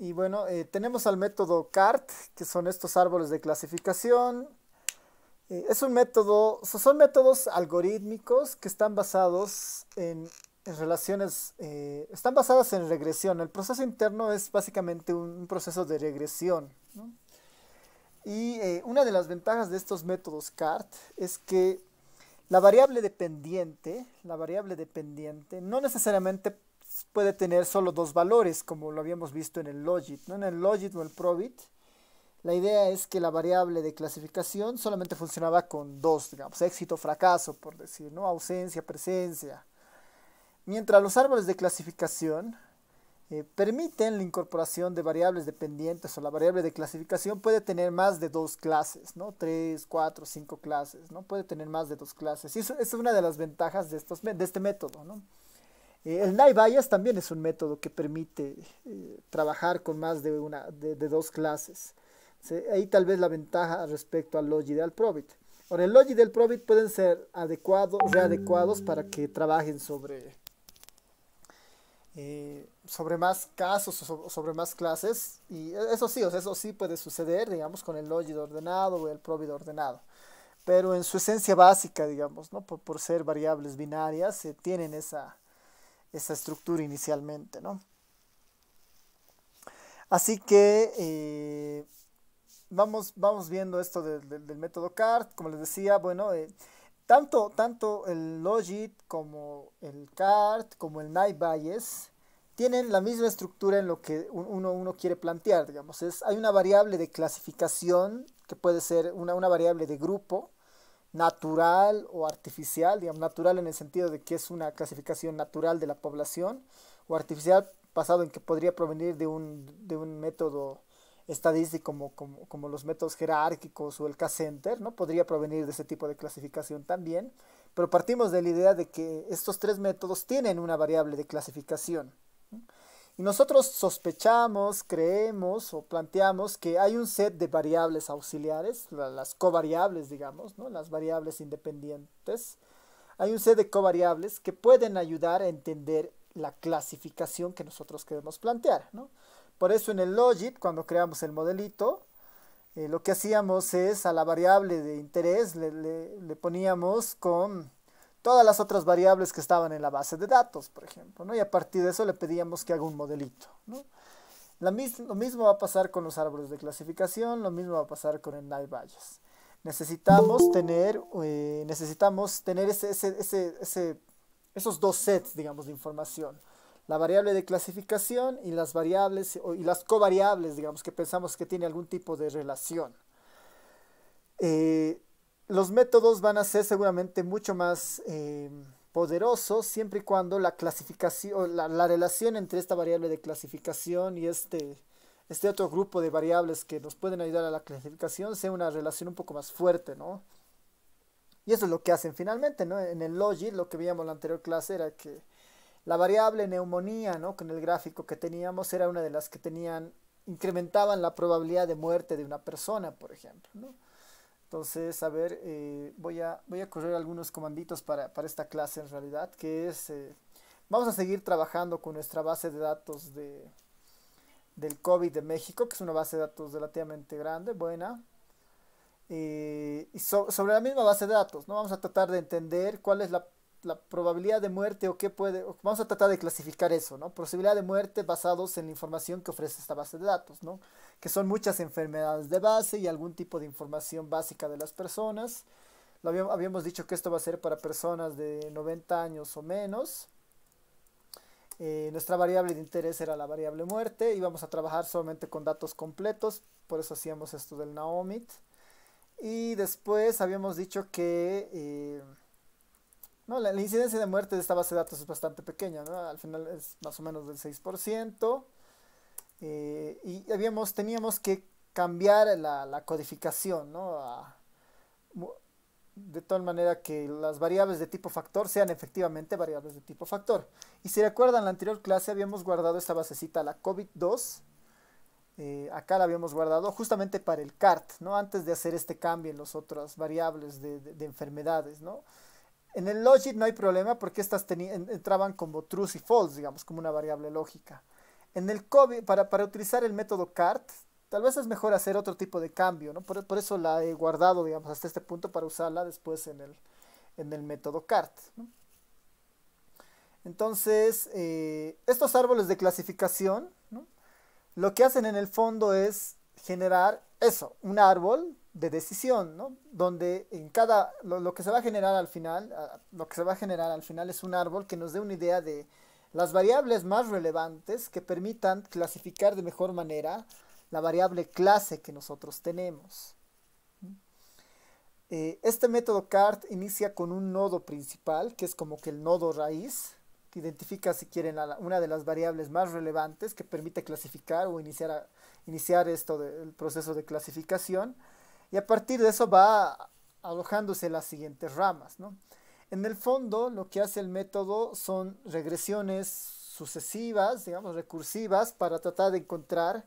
Y bueno, eh, tenemos al método CART, que son estos árboles de clasificación. Eh, es un método, son métodos algorítmicos que están basados en, relaciones, eh, están basadas en regresión. El proceso interno es básicamente un, proceso de regresión. Y una de las ventajas de estos métodos CART es que la variable dependiente, la variable dependiente, no necesariamente puede tener solo dos valores, como lo habíamos visto en el logit. ¿no? En el logit o el probit, la idea es que la variable de clasificación solamente funcionaba con dos, digamos, éxito, fracaso, por decir, ¿no? ausencia, presencia. Mientras los árboles de clasificación eh, permiten la incorporación de variables dependientes o la variable de clasificación puede tener más de dos clases, ¿no? Tres, cuatro, cinco clases, ¿no? Puede tener más de dos clases. Y eso, eso es una de las ventajas de, estos, de este método, ¿no? Eh, el night también es un método que permite eh, trabajar con más de, una, de, dos clases. Ahí tal vez la ventaja respecto al y al probit. Ahora, el y del probit pueden ser adecuados, readecuados para que trabajen sobre, eh, sobre más casos, o sobre más clases. Y eso sí, eso sí puede suceder, digamos, con el Logit ordenado o el probit ordenado. Pero en su esencia básica, digamos, ¿no? por, por ser variables binarias, se tienen esa, esa estructura inicialmente, ¿no? Así que eh, vamos, vamos viendo esto del método CART, como les decía, bueno, eh, tanto, tanto el Logit como el CART, como el Naive Bayes, tienen la misma estructura en lo que uno, uno quiere plantear, digamos. Es, hay una variable de clasificación que puede ser una, una variable de grupo, natural o artificial, digamos, natural en el sentido de que es una clasificación natural de la población, o artificial basado en que podría provenir de un, de un método estadístico como, como, los métodos jerárquicos o el K-Center, ¿no? Podría provenir de ese tipo de clasificación también, pero partimos de la idea de que estos tres métodos tienen una variable de clasificación. Y nosotros sospechamos, creemos o planteamos que hay un set de variables auxiliares, las covariables, digamos, las variables independientes. Hay un set de covariables que pueden ayudar a entender la clasificación que nosotros queremos plantear. Por eso en el Logit, cuando creamos el modelito, eh, lo que hacíamos es a la variable de interés le poníamos con todas las otras variables que estaban en la base de datos, por ejemplo, ¿no? Y a partir de eso le pedíamos que haga un modelito, ¿no? lo mismo va a pasar con los árboles de clasificación, lo mismo va a pasar con el Night Bias. Necesitamos tener, eh, necesitamos tener ese, ese, ese, ese, esos dos sets, digamos, de información. La variable de clasificación y las variables y las covariables, digamos, que pensamos que tiene algún tipo de relación. Eh, los métodos van a ser seguramente mucho más eh, poderosos siempre y cuando la clasificación, la, relación entre esta variable de clasificación y este, este otro grupo de variables que nos pueden ayudar a la clasificación sea una relación un poco más fuerte, ¿no? Y eso es lo que hacen finalmente, ¿no? En el Logit lo que veíamos en la anterior clase era que la variable neumonía, ¿no? Con el gráfico que teníamos era una de las que tenían, incrementaban la probabilidad de muerte de una persona, por ejemplo, ¿no? Entonces, a ver, eh, voy, a, voy a correr algunos comanditos para, esta clase en realidad, que es, eh, vamos a seguir trabajando con nuestra base de datos de, del COVID de México, que es una base de datos relativamente grande, buena. Eh, y sobre la misma base de datos, ¿no? Vamos a tratar de entender cuál es la la probabilidad de muerte o qué puede, vamos a tratar de clasificar eso, ¿no? Posibilidad de muerte basados en la información que ofrece esta base de datos, ¿no? Que son muchas enfermedades de base y algún tipo de información básica de las personas. Lo habíamos, dicho que esto va a ser para personas de 90 años o menos. Eh, nuestra variable de interés era la variable muerte y vamos a trabajar solamente con datos completos, por eso hacíamos esto del Naomit. Y después habíamos dicho que... Eh, la, incidencia de muerte de esta base de datos es bastante pequeña, ¿no? Al final es más o menos del 6%. Eh, y teníamos que cambiar la, codificación, ¿no? de tal manera que las variables de tipo factor sean efectivamente variables de tipo factor. Y si recuerdan, en la anterior clase habíamos guardado esta basecita, la COVID-2. Eh, acá la habíamos guardado justamente para el CART, ¿no? Antes de hacer este cambio en las otras variables de, de enfermedades, ¿no? En el Logit no hay problema porque estas entraban como true y false, digamos, como una variable lógica. En el COVID, para, para, utilizar el método CART, tal vez es mejor hacer otro tipo de cambio, ¿no? Por, por, eso la he guardado, digamos, hasta este punto para usarla después en el, en el método CART. Entonces, eh, estos árboles de clasificación, ¿no? lo que hacen en el fondo es generar eso, un árbol de decisión, Donde en cada, lo, que se va a generar al final, lo que se va a generar al final es un árbol que nos dé una idea de las variables más relevantes que permitan clasificar de mejor manera la variable clase que nosotros tenemos. Eh, este método CART inicia con un nodo principal, que es como que el nodo raíz, que identifica, si quieren, una de las variables más relevantes que permite clasificar o iniciar, iniciar esto del proceso de clasificación. Y a partir de eso va alojándose las siguientes ramas. En el fondo, lo que hace el método son regresiones sucesivas, digamos, recursivas, para tratar de encontrar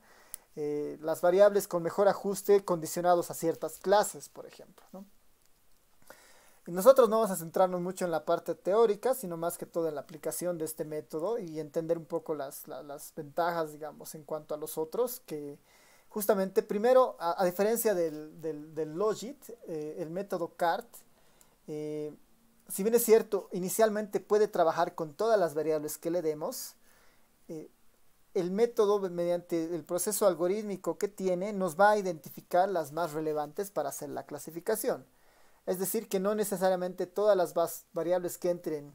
eh, las variables con mejor ajuste condicionados a ciertas clases, por ejemplo. nosotros no vamos a centrarnos mucho en la parte teórica, sino más que todo en la aplicación de este método y entender un poco las, las ventajas, digamos, en cuanto a los otros que, justamente, primero, a, diferencia del, Logit, eh, el método CART, eh, si bien es cierto, inicialmente puede trabajar con todas las variables que le demos, eh, el método, mediante el proceso algorítmico que tiene, nos va a identificar las más relevantes para hacer la clasificación. Es decir, que no necesariamente todas las variables que entren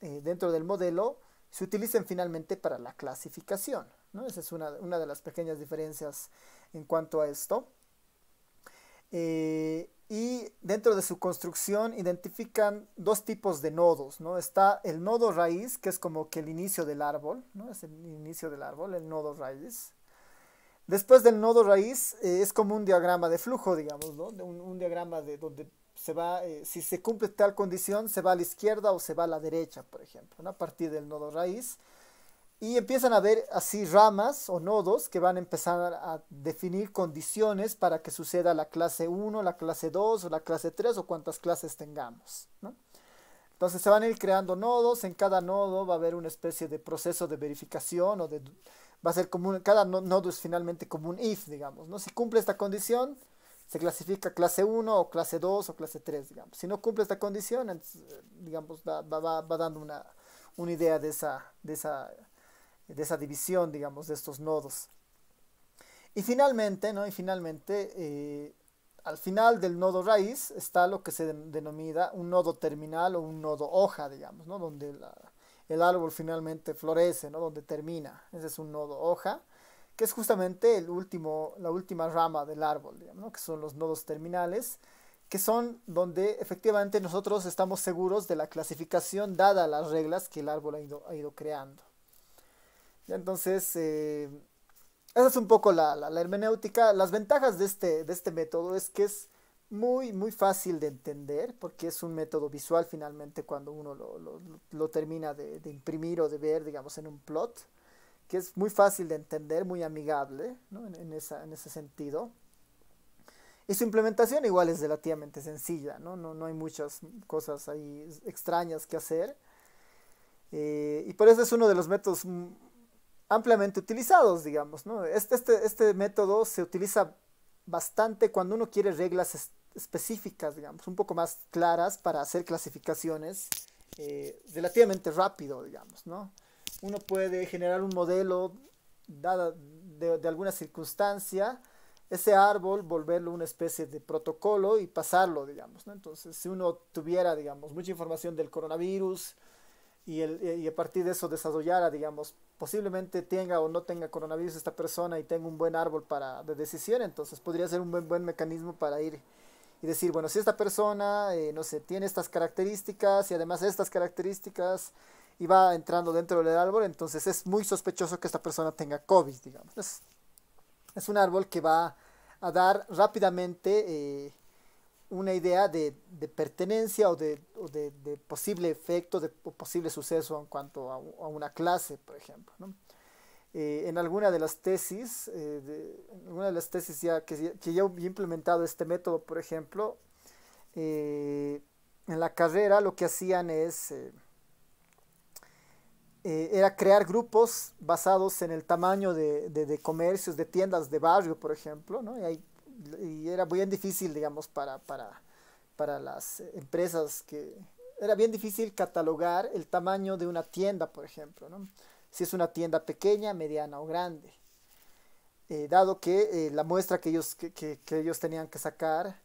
dentro del modelo se utilicen finalmente para la clasificación. Esa es una, de las pequeñas diferencias en cuanto a esto. Eh, y dentro de su construcción identifican dos tipos de nodos, Está el nodo raíz, que es como que el inicio del árbol, Es el inicio del árbol, el nodo raíz. Después del nodo raíz eh, es como un diagrama de flujo, digamos, un, diagrama de donde se va, eh, si se cumple tal condición, se va a la izquierda o se va a la derecha, por ejemplo, A partir del nodo raíz y empiezan a ver así ramas o nodos que van a empezar a definir condiciones para que suceda la clase 1, la clase 2 o la clase 3 o cuantas clases tengamos. Entonces se van a ir creando nodos, en cada nodo va a haber una especie de proceso de verificación o de... Va a ser como cada nodo es finalmente como un if, digamos, ¿no? Si cumple esta condición, se clasifica clase 1 o clase 2 o clase 3, digamos. Si no cumple esta condición, digamos, va, dando una, idea de esa, de esa de esa división, digamos, de estos nodos. Y finalmente, Y finalmente, eh, al final del nodo raíz está lo que se denomina un nodo terminal o un nodo hoja, digamos, Donde el árbol finalmente florece, ¿no? Donde termina. Ese es un nodo hoja, que es justamente el último, la última rama del árbol, ¿no? Que son los nodos terminales, que son donde efectivamente nosotros estamos seguros de la clasificación dada las reglas que el árbol ha ido, ha ido creando. Entonces, eh, esa es un poco la, hermenéutica. Las ventajas de este, de este método es que es muy, muy fácil de entender, porque es un método visual finalmente cuando uno lo, termina de, imprimir o de ver, digamos, en un plot, que es muy fácil de entender, muy amigable en, ese sentido. Y su implementación igual es relativamente sencilla, ¿no? hay muchas cosas extrañas que hacer. Eh, y por eso es uno de los métodos ampliamente utilizados, digamos. ¿no? Este, este, este, método se utiliza bastante cuando uno quiere reglas específicas, digamos, un poco más claras para hacer clasificaciones eh, relativamente rápido, digamos. ¿no? Uno puede generar un modelo dada de, alguna circunstancia, ese árbol, volverlo una especie de protocolo y pasarlo, digamos. ¿no? Entonces, si uno tuviera, digamos, mucha información del coronavirus, y, el, y, a partir de eso desarrollara, digamos, posiblemente tenga o no tenga coronavirus esta persona y tenga un buen árbol para, de decisión, entonces podría ser un buen, buen mecanismo para ir y decir, bueno, si esta persona, eh, no sé, tiene estas características y además estas características y va entrando dentro del árbol, entonces es muy sospechoso que esta persona tenga COVID, digamos. Es, un árbol que va a dar rápidamente eh, una idea de, pertenencia o, de, posible efecto de, o posible suceso en cuanto a, una clase, por ejemplo. Eh, en alguna de las tesis, eh, de, en alguna de las tesis ya que, yo ya he implementado este método, por ejemplo, eh, en la carrera lo que hacían es, era crear grupos basados en el tamaño de, comercios, de tiendas de barrio, por ejemplo, ¿no? Y y era bien difícil, digamos, para, las empresas que... Era bien difícil catalogar el tamaño de una tienda, por ejemplo, ¿no? si es una tienda pequeña, mediana o grande. Eh, dado que eh, la muestra que ellos, ellos tenían que sacar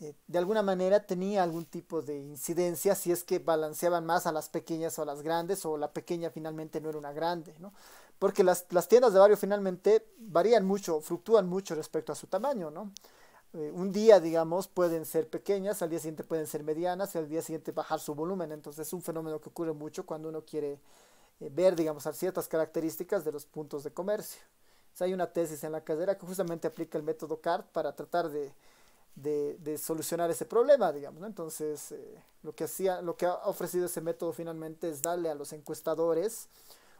eh, de alguna manera tenía algún tipo de incidencia si es que balanceaban más a las pequeñas o a las grandes o la pequeña finalmente no era una grande, ¿no? porque las, las, tiendas de barrio finalmente varían mucho, fluctúan mucho respecto a su tamaño, ¿no? Eh, un día, digamos, pueden ser pequeñas, al día siguiente pueden ser medianas y al día siguiente bajar su volumen. Entonces es un fenómeno que ocurre mucho cuando uno quiere eh, ver, digamos, ciertas características de los puntos de comercio. hay una tesis en la cadera que justamente aplica el método CART para tratar de, de, de solucionar ese problema, digamos. ¿no? Entonces, eh, lo, que hacía, lo que ha ofrecido ese método finalmente es darle a los encuestadores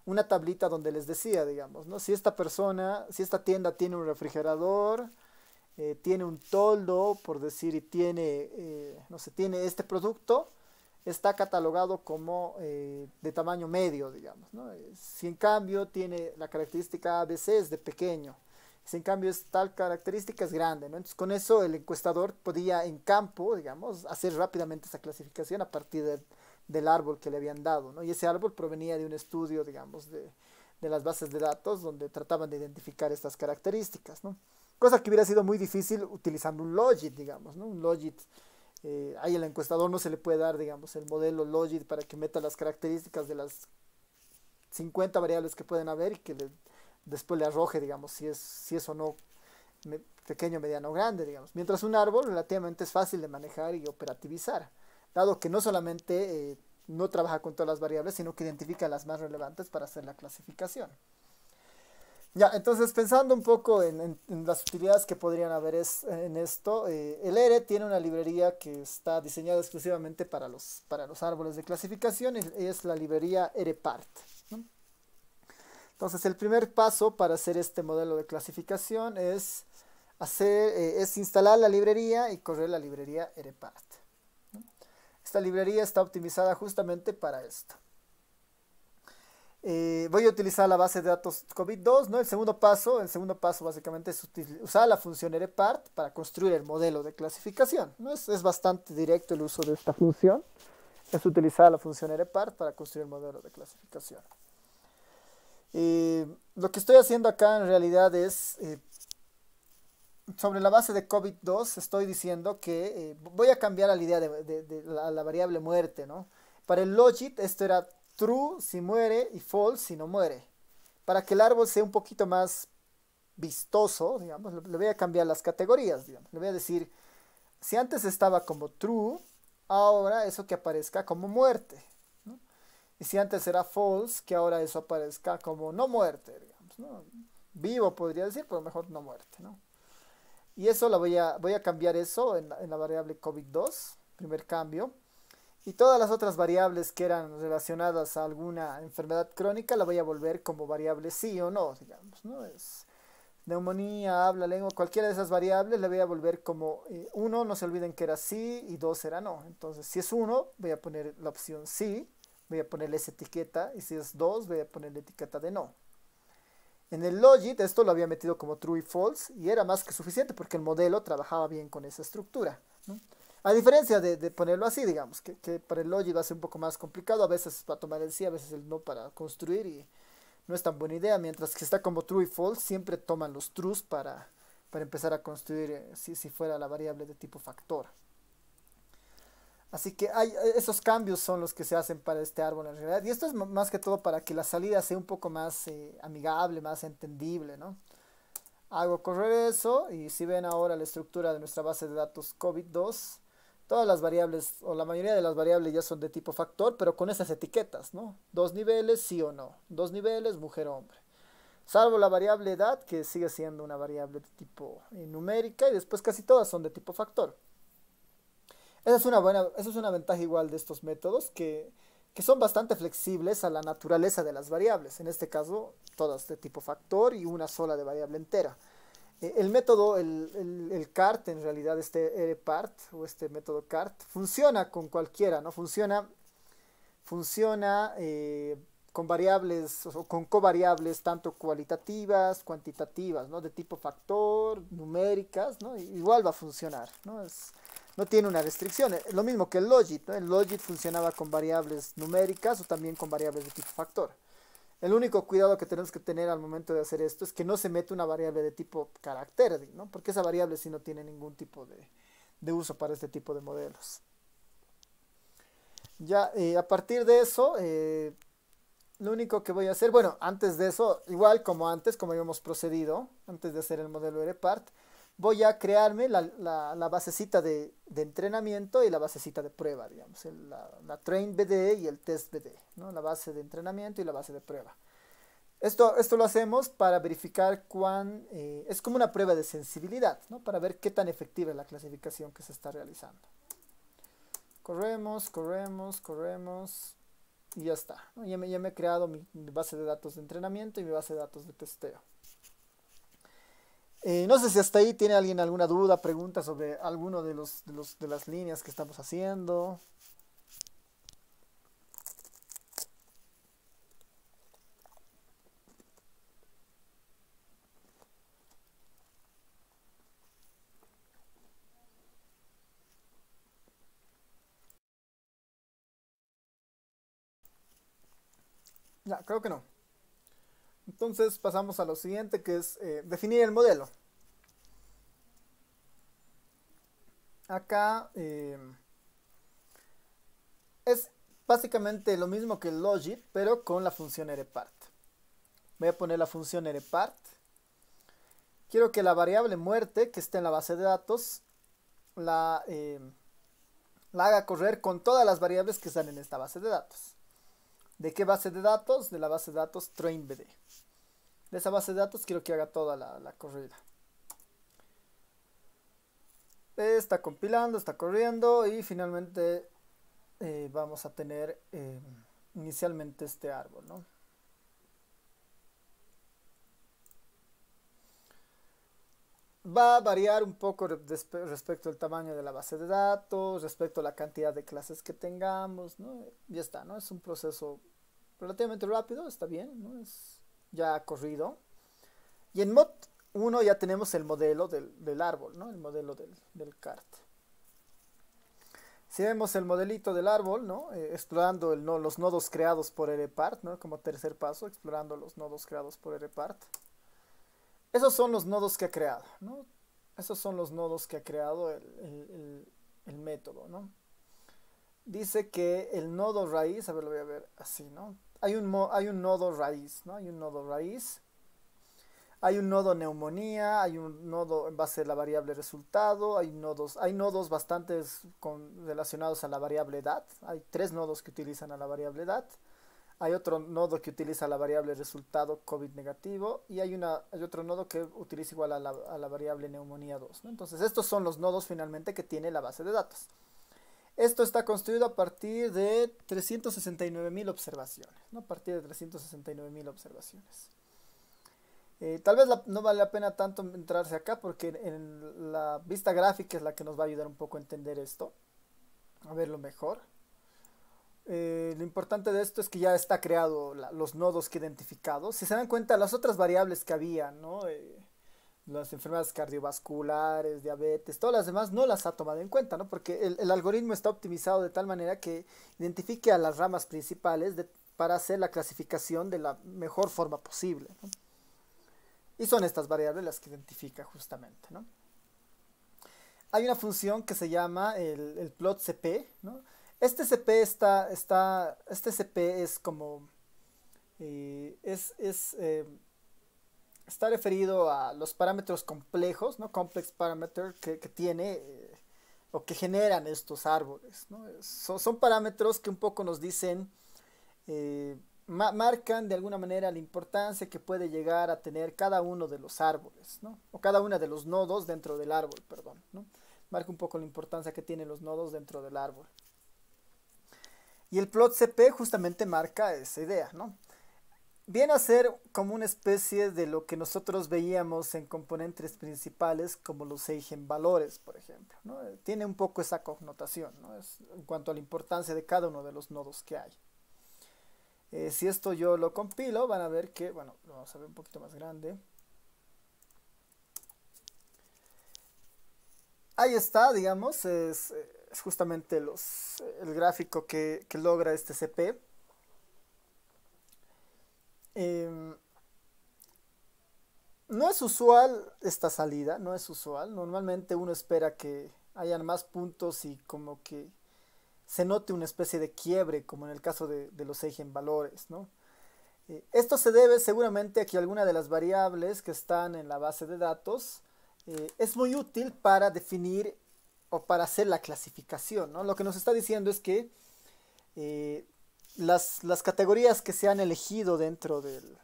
una tablita donde les decía, digamos, ¿no? Si esta persona, si esta tienda tiene un refrigerador, eh, tiene un toldo, por decir, y tiene, eh, no sé, tiene este producto, está catalogado como eh, de tamaño medio, digamos, ¿no? Si en cambio tiene la característica ABC es de pequeño, si en cambio es tal característica es grande, ¿no? Entonces con eso el encuestador podía en campo, digamos, hacer rápidamente esa clasificación a partir de, del árbol que le habían dado, ¿no? Y ese árbol provenía de un estudio, digamos, de, de las bases de datos donde trataban de identificar estas características, ¿no? Cosa que hubiera sido muy difícil utilizando un logit, digamos, ¿no? Un logit, eh, ahí el encuestador no se le puede dar, digamos, el modelo logit para que meta las características de las 50 variables que pueden haber y que después le arroje, digamos, si es, si es o no pequeño, mediano, o grande, digamos. Mientras un árbol relativamente es fácil de manejar y operativizar dado que no solamente eh, no trabaja con todas las variables, sino que identifica las más relevantes para hacer la clasificación. Ya, entonces pensando un poco en, las utilidades que podrían haber en esto, eh, el ERE e tiene una librería que está diseñada exclusivamente para los, para los árboles de clasificación, es, es la librería EREPART. Entonces el primer paso para hacer este modelo de clasificación es, hacer, eh, es instalar la librería y correr la librería e R-Part. E esta librería está optimizada justamente para esto. Eh, voy a utilizar la base de datos COVID-2, ¿no? El segundo paso, el segundo paso básicamente es usar la función RPART para construir el modelo de clasificación, ¿no? Es, bastante directo el uso de esta función, es utilizar la función RPART para construir el modelo de clasificación. Eh, lo que estoy haciendo acá en realidad es eh, sobre la base de COVID-2 estoy diciendo que eh, voy a cambiar la idea de, la, variable muerte, ¿no? Para el logit esto era true si muere y false si no muere. Para que el árbol sea un poquito más vistoso, digamos, le, voy a cambiar las categorías, digamos. Le voy a decir, si antes estaba como true, ahora eso que aparezca como muerte. ¿no? Y si antes era false, que ahora eso aparezca como no muerte, digamos, ¿no? Vivo podría decir, pero mejor no muerte, ¿no? Y eso la voy a, voy a cambiar eso en, la variable COVID-2, primer cambio. Y todas las otras variables que eran relacionadas a alguna enfermedad crónica la voy a volver como variable sí o no, digamos, ¿no? Es neumonía, habla, lengua, cualquiera de esas variables la voy a volver como eh, uno, no se olviden que era sí y dos era no. Entonces, si es uno, voy a poner la opción sí, voy a poner esa etiqueta y si es dos, voy a poner la etiqueta de no. En el logit esto lo había metido como true y false y era más que suficiente porque el modelo trabajaba bien con esa estructura. A diferencia de, ponerlo así, digamos, que, para el logit va a ser un poco más complicado, a veces va a tomar el sí, a veces el no para construir y no es tan buena idea, mientras que está como true y false, siempre toman los trues para, para empezar a construir eh, si, si fuera la variable de tipo factor. Así que esos cambios son los que se hacen para este árbol en realidad. Y esto es más que todo para que la salida sea un poco más eh, amigable, más entendible, ¿no? Hago correr eso y si ven ahora la estructura de nuestra base de datos COVID-2, todas las variables o la mayoría de las variables ya son de tipo factor, pero con esas etiquetas, ¿no? Dos niveles, sí o no. Dos niveles, mujer o hombre. Salvo la variable edad, que sigue siendo una variable de tipo eh, numérica, y después casi todas son de tipo factor. Esa es una buena, es una ventaja igual de estos métodos que, son bastante flexibles a la naturaleza de las variables, en este caso todas de tipo factor y una sola de variable entera. Eh, el método, el, el, CART, en realidad este part o este método CART, funciona con cualquiera, ¿no? Funciona, funciona eh, con variables o con covariables tanto cualitativas, cuantitativas, ¿no? De tipo factor, numéricas, ¿no? Igual va a funcionar, ¿no? no tiene una restricción. Eh, lo mismo que el logit, El logit funcionaba con variables numéricas o también con variables de tipo factor. El único cuidado que tenemos que tener al momento de hacer esto es que no se mete una variable de tipo carácter, Porque esa variable sí no tiene ningún tipo de, de uso para este tipo de modelos. Ya, eh, a partir de eso, eh, lo único que voy a hacer, bueno, antes de eso, igual como antes, como habíamos procedido, antes de hacer el modelo Rpart voy a crearme la, la, basecita de, entrenamiento y la basecita de prueba, digamos, la, train BD y el test BD, ¿no? la base de entrenamiento y la base de prueba. Esto, esto lo hacemos para verificar cuán, eh, es como una prueba de sensibilidad, ¿no? para ver qué tan efectiva es la clasificación que se está realizando. Corremos, corremos, corremos y ya está. Ya, me, ya, me, he creado mi base de datos de entrenamiento y mi base de datos de testeo. Eh, no sé si hasta ahí tiene alguien alguna duda, pregunta sobre alguno de, los, de, los, de las líneas que estamos haciendo. Ya, creo que no. Entonces pasamos a lo siguiente que es eh, definir el modelo. Acá eh, es básicamente lo mismo que el logit, pero con la función erepart. Voy a poner la función erepart. Quiero que la variable muerte que está en la base de datos eh, la haga correr con todas las variables que están en esta base de datos. ¿De qué base de datos? De la base de datos TrainBD. De esa base de datos quiero que haga toda la, corrida. Está compilando, está corriendo y finalmente eh, vamos a tener em, inicialmente este árbol. va a variar un poco respecto al tamaño de la base de datos, respecto a la cantidad de clases que tengamos, ¿no? Ya está, ¿no? Es un proceso relativamente rápido, está bien, ya ha corrido. Y en mod 1 ya tenemos el modelo del, árbol, ¿no? el modelo del, del, cart. Si vemos el modelito del árbol, ¿no? Eh, explorando el, los nodos creados por el ¿no? como tercer paso, explorando los nodos creados por Erepart. Esos son los nodos que ha creado, ¿no? Esos son los nodos que ha creado el, método, ¿no? Dice que el nodo raíz, a ver, lo voy a ver así, ¿no? hay un, hay un nodo raíz, ¿no? Hay un nodo raíz. Hay un nodo neumonía, hay un nodo en base a la variable resultado, hay nodos, hay nodos bastantes con, relacionados a la variable edad, hay tres nodos que utilizan a la variable edad, hay otro nodo que utiliza la variable resultado COVID negativo y hay, una, otro nodo que utiliza igual a la, a la variable neumonía 2. Entonces estos son los nodos finalmente que tiene la base de datos. Esto está construido a partir de 369.000 observaciones, ¿no? A partir de 369.000 observaciones. Eh, tal vez no vale la pena tanto entrarse acá porque en, la vista gráfica es la que nos va a ayudar un poco a entender esto, a verlo mejor. Eh, lo importante de esto es que ya está creado los nodos que identificados. Si se dan cuenta, las otras variables que había, ¿no? Eh, las enfermedades cardiovasculares, diabetes, todas las demás no las ha tomado en cuenta, ¿no? Porque el, algoritmo está optimizado de tal manera que identifique a las ramas principales para hacer la clasificación de la mejor forma posible. ¿no? Y son estas variables las que identifica justamente, ¿no? Hay una función que se llama el, el plot CP, ¿no? Este CP está, está, este CP es como, eh, es, es eh, está referido a los parámetros complejos, ¿no? Complex parameter que, que tiene eh, o que generan estos árboles, ¿no? son, parámetros que un poco nos dicen, eh, marcan de alguna manera la importancia que puede llegar a tener cada uno de los árboles, ¿no? O cada uno de los nodos dentro del árbol, perdón, ¿no? Marca un poco la importancia que tienen los nodos dentro del árbol. Y el plot CP justamente marca esa idea, ¿no? viene a ser como una especie de lo que nosotros veíamos en componentes principales como los valores por ejemplo. Eh, tiene un poco esa connotación en cuanto a la importancia de cada uno de los nodos que hay. Eh, si esto yo lo compilo, van a ver que, bueno, lo vamos a ver un poquito más grande. Ahí está, digamos, es, justamente los, el gráfico que logra este CP. Em, no es usual esta salida, no es usual. Normalmente uno espera que hayan más puntos y como que se note una especie de quiebre, como en el caso de, los en valores, ¿no? Eh, esto se debe seguramente a que alguna de las variables que están en la base de datos eh, es muy útil para definir o para hacer la clasificación, ¿no? Lo que nos está diciendo es que eh, las, categorías que se han elegido dentro del.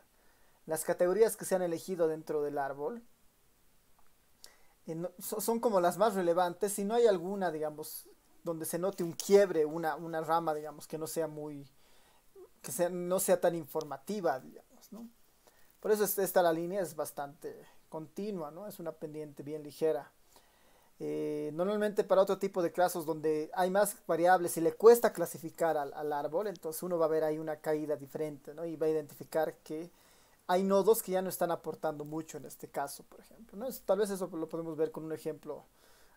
Las categorías que se han elegido dentro del árbol eh, son como las más relevantes. Si no hay alguna, digamos, donde se note un quiebre, una, rama, digamos, que no sea muy. que no sea tan informativa, digamos, ¿no? Por eso esta la línea es bastante continua, ¿no? Es una pendiente bien ligera. Eh, normalmente para otro tipo de casos donde hay más variables y le cuesta clasificar al, árbol, entonces uno va a ver ahí una caída diferente ¿no? y va a identificar que hay nodos que ya no están aportando mucho en este caso, por ejemplo. ¿no? tal vez eso lo podemos ver con un ejemplo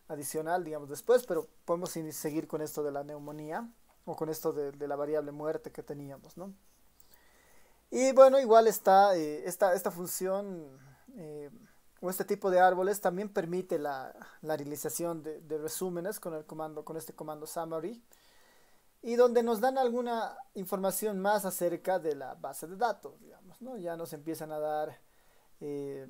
adicional, digamos, después, pero podemos seguir con esto de la neumonía o con esto de, la variable muerte que teníamos. ¿no? Y bueno, igual está eh, esta, función. Eh, o este tipo de árboles también permite la, realización de, resúmenes con, el comando, con este comando summary y donde nos dan alguna información más acerca de la base de datos, digamos, ¿no? Ya nos empiezan a dar, eh,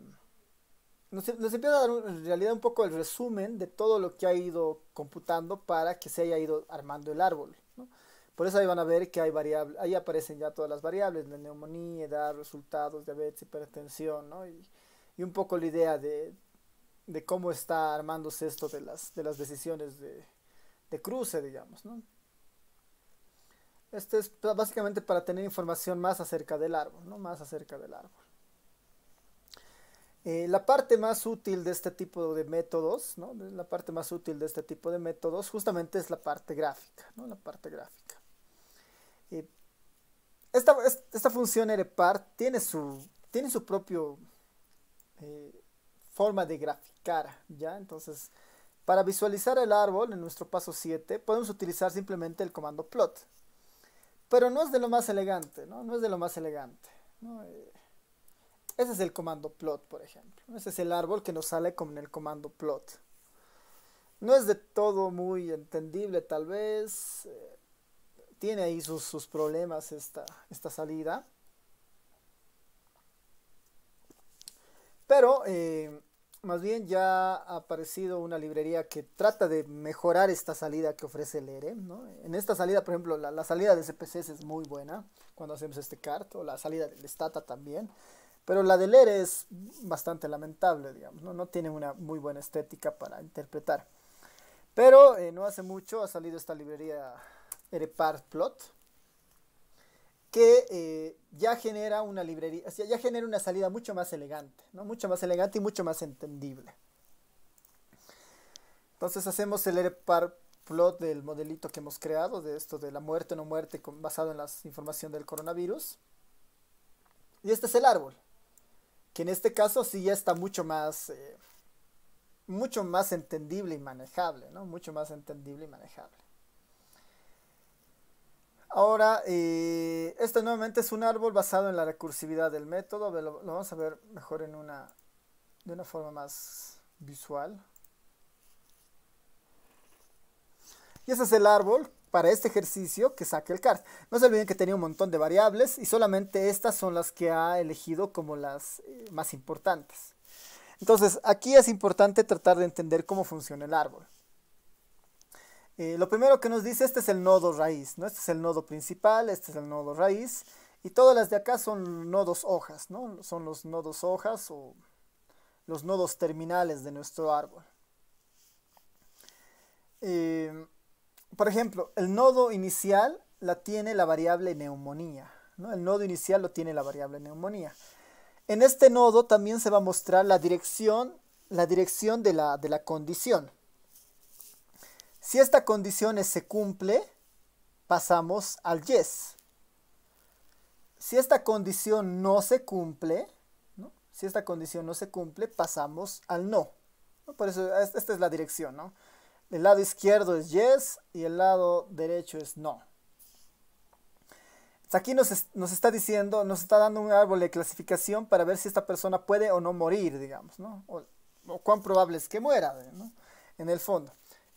nos, empieza a dar en realidad un poco el resumen de todo lo que ha ido computando para que se haya ido armando el árbol, ¿no? Por eso ahí van a ver que hay variables, ahí aparecen ya todas las variables, de neumonía, edad, resultados, diabetes, hipertensión, ¿no? Y, y un poco la idea de, cómo está armándose esto de las, de las decisiones de, cruce, digamos, ¿no? Este es básicamente para tener información más acerca del árbol, ¿no? Más acerca del árbol. Eh, la parte más útil de este tipo de métodos, ¿no? La parte más útil de este tipo de métodos justamente es la parte gráfica, La parte gráfica. Eh, esta, función RPAR tiene su, tiene su propio eh, forma de graficar, ¿ya? Entonces, para visualizar el árbol en nuestro paso 7, podemos utilizar simplemente el comando plot. Pero no es de lo más elegante, ¿no? No es de lo más elegante. Eh, ese es el comando plot, por ejemplo. Ese es el árbol que nos sale con el comando plot. No es de todo muy entendible, tal vez. Eh, tiene ahí sus, problemas esta salida. Pero eh, más bien ya ha aparecido una librería que trata de mejorar esta salida que ofrece el ERE. E, en esta salida, por ejemplo, la, salida de CPCs es muy buena cuando hacemos este cart, o la salida del Stata también. Pero la del ERE e es bastante lamentable, digamos, ¿no? tiene una muy buena estética para interpretar. Pero eh, no hace mucho ha salido esta librería ERE Part Plot, que eh, ya genera una librería, ya genera una salida mucho más elegante, ¿no? Mucho más elegante y mucho más entendible. Entonces hacemos el par plot del modelito que hemos creado, de esto de la muerte o no muerte basado en la información del coronavirus. Y este es el árbol, que en este caso sí ya está mucho más, eh, mucho más entendible y manejable, ¿no? Mucho más entendible y manejable. Ahora, esto eh, este nuevamente es un árbol basado en la recursividad del método. Lo, vamos a ver mejor en una, de una forma más visual. Y ese es el árbol para este ejercicio que saque el CART. No se olviden que tenía un montón de variables y solamente estas son las que ha elegido como las eh, más importantes. Entonces, aquí es importante tratar de entender cómo funciona el árbol. Eh, lo primero que nos dice, este es el nodo raíz, ¿no? Este es el nodo principal, este es el nodo raíz, y todas las de acá son nodos hojas, ¿no? Son los nodos hojas o los nodos terminales de nuestro árbol. Eh, por ejemplo, el nodo inicial la tiene la variable neumonía, El nodo inicial lo tiene la variable neumonía. En este nodo también se va a mostrar la dirección, la dirección de la condición, si esta condición se cumple, pasamos al yes. Si esta condición no se cumple, si esta condición no se cumple, pasamos al no. Por eso esta es la dirección, El lado izquierdo es yes y el lado derecho es no. Aquí nos, está diciendo, nos está dando un árbol de clasificación para ver si esta persona puede o no morir, digamos, O, cuán probable es que muera, En el fondo.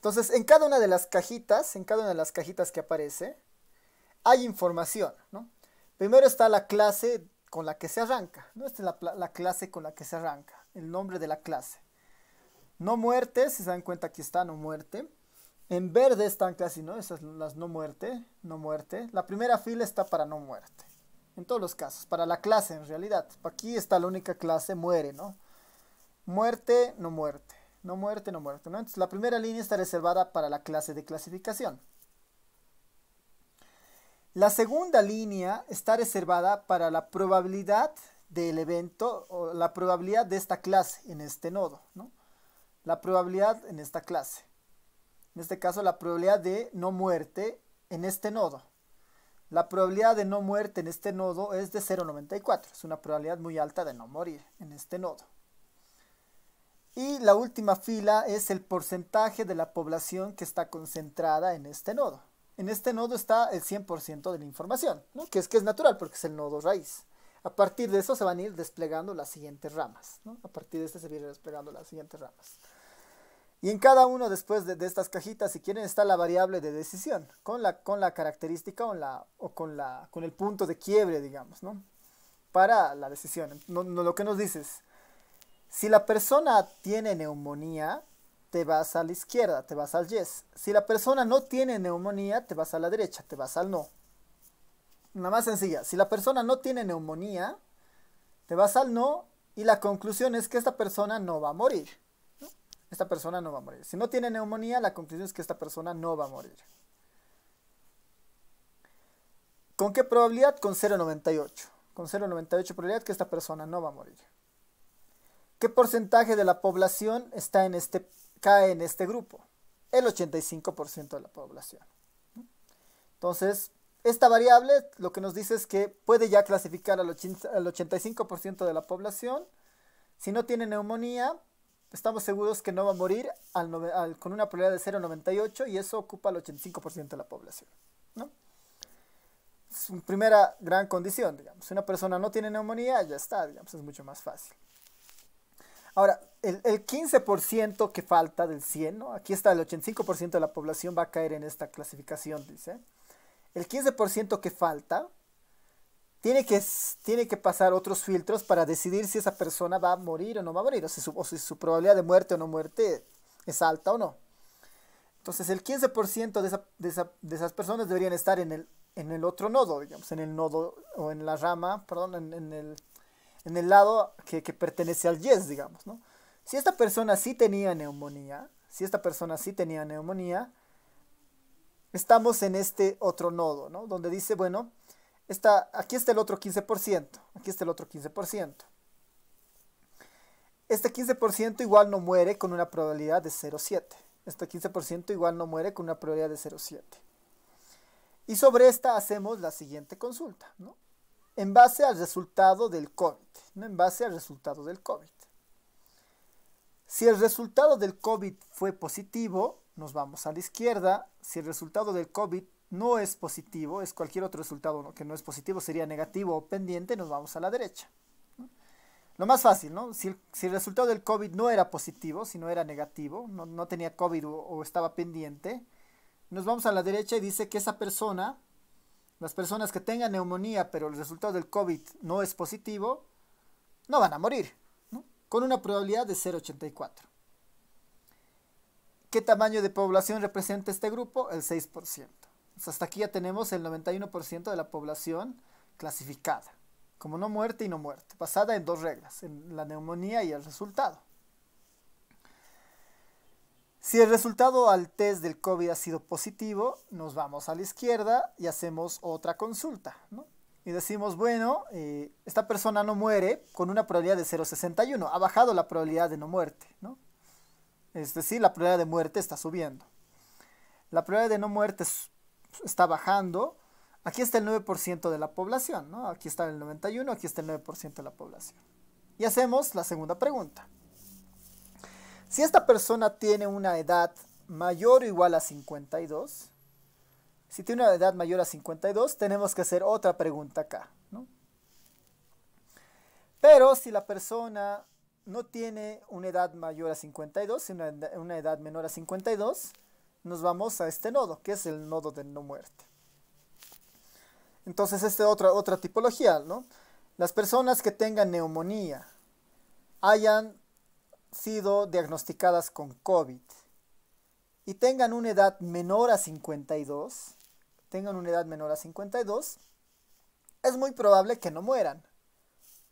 Entonces, en cada una de las cajitas, en cada una de las cajitas que aparece, hay información, ¿no? Primero está la clase con la que se arranca, ¿no? Esta es la, clase con la que se arranca, el nombre de la clase. No muerte, si se dan cuenta aquí está no muerte. En verde están casi, ¿no? Esas las no muerte, no muerte. La primera fila está para no muerte. En todos los casos, para la clase en realidad. Aquí está la única clase, muere, ¿no? Muerte, no muerte. No muerte, no muerte, Entonces, la primera línea está reservada para la clase de clasificación. La segunda línea está reservada para la probabilidad del evento o la probabilidad de esta clase en este nodo, ¿no? La probabilidad en esta clase. En este caso, la probabilidad de no muerte en este nodo. La probabilidad de no muerte en este nodo es de 0.94. Es una probabilidad muy alta de no morir en este nodo. Y la última fila es el porcentaje de la población que está concentrada en este nodo. En este nodo está el 100% de la información, ¿no? que es que es natural porque es el nodo raíz. A partir de eso se van a ir desplegando las siguientes ramas. ¿no? A partir de este se ir desplegando las siguientes ramas. Y en cada uno después de, estas cajitas, si quieren, está la variable de decisión, con la, con la característica o, la, o con, la, con el punto de quiebre, digamos, ¿no? Para la decisión. no, lo que nos dices, si la persona tiene neumonía, te vas a la izquierda, te vas al yes. Si la persona no tiene neumonía, te vas a la derecha, te vas al no. Nada más sencilla. Si la persona no tiene neumonía, te vas al no y la conclusión es que esta persona no va a morir. Esta persona no va a morir. Si no tiene neumonía, la conclusión es que esta persona no va a morir. ¿Con qué probabilidad? Con 0,98. Con 0,98 probabilidad que esta persona no va a morir. ¿Qué porcentaje de la población está en este, cae en este grupo? El 85% de la población. Entonces, esta variable lo que nos dice es que puede ya clasificar al 85% de la población. Si no tiene neumonía, estamos seguros que no va a morir con una probabilidad de 0,98 y eso ocupa el 85% de la población. Es una primera gran condición, digamos. Si una persona no tiene neumonía, ya está, digamos, es mucho más fácil. Ahora, el, 15% que falta del 100, Aquí está el 85% de la población va a caer en esta clasificación, dice. El 15% que falta tiene que, tiene que pasar otros filtros para decidir si esa persona va a morir o no va a morir, o si su, probabilidad de muerte o no muerte es alta o no. Entonces el 15% de, esa, de, esas personas deberían estar en el, en el otro nodo, digamos, en el nodo o en la rama, perdón, en, en el en el lado que, pertenece al yes, digamos, ¿no? Si esta persona sí tenía neumonía, si esta persona sí tenía neumonía, estamos en este otro nodo, ¿no? Donde dice, bueno, está, aquí está el otro 15%, aquí está el otro 15%. Este 15% igual no muere con una probabilidad de 0,7. Este 15% igual no muere con una probabilidad de 0,7. Y sobre esta hacemos la siguiente consulta, ¿no? en base al resultado del COVID, ¿no? en base al resultado del COVID. Si el resultado del COVID fue positivo, nos vamos a la izquierda. Si el resultado del COVID no es positivo, es cualquier otro resultado que no es positivo, sería negativo o pendiente, nos vamos a la derecha. Lo más fácil, ¿no? Si el, resultado del COVID no era positivo, si no era negativo, no, tenía COVID o estaba pendiente, nos vamos a la derecha y dice que esa persona las personas que tengan neumonía pero el resultado del COVID no es positivo, no van a morir, con una probabilidad de 0,84. ¿Qué tamaño de población representa este grupo? El 6%. hasta aquí ya tenemos el 91% de la población clasificada, como no muerte y no muerte, basada en dos reglas, en la neumonía y el resultado. Si el resultado al test del COVID ha sido positivo, nos vamos a la izquierda y hacemos otra consulta, Y decimos, bueno, eh, esta persona no muere con una probabilidad de 0,61, ha bajado la probabilidad de no muerte, ¿no? Es decir, la probabilidad de muerte está subiendo. La probabilidad de no muerte está bajando. Aquí está el 9% de la población, Aquí está el 91, aquí está el 9% de la población. Y hacemos la segunda pregunta. Si esta persona tiene una edad mayor o igual a 52, si tiene una edad mayor a 52, tenemos que hacer otra pregunta acá. Pero si la persona no tiene una edad mayor a 52, sino una edad menor a 52, nos vamos a este nodo, que es el nodo de no muerte. Entonces, esta es otra, otra tipología, ¿no? Las personas que tengan neumonía, hayan sido diagnosticadas con COVID y tengan una edad menor a 52, tengan una edad menor a 52, es muy probable que no mueran,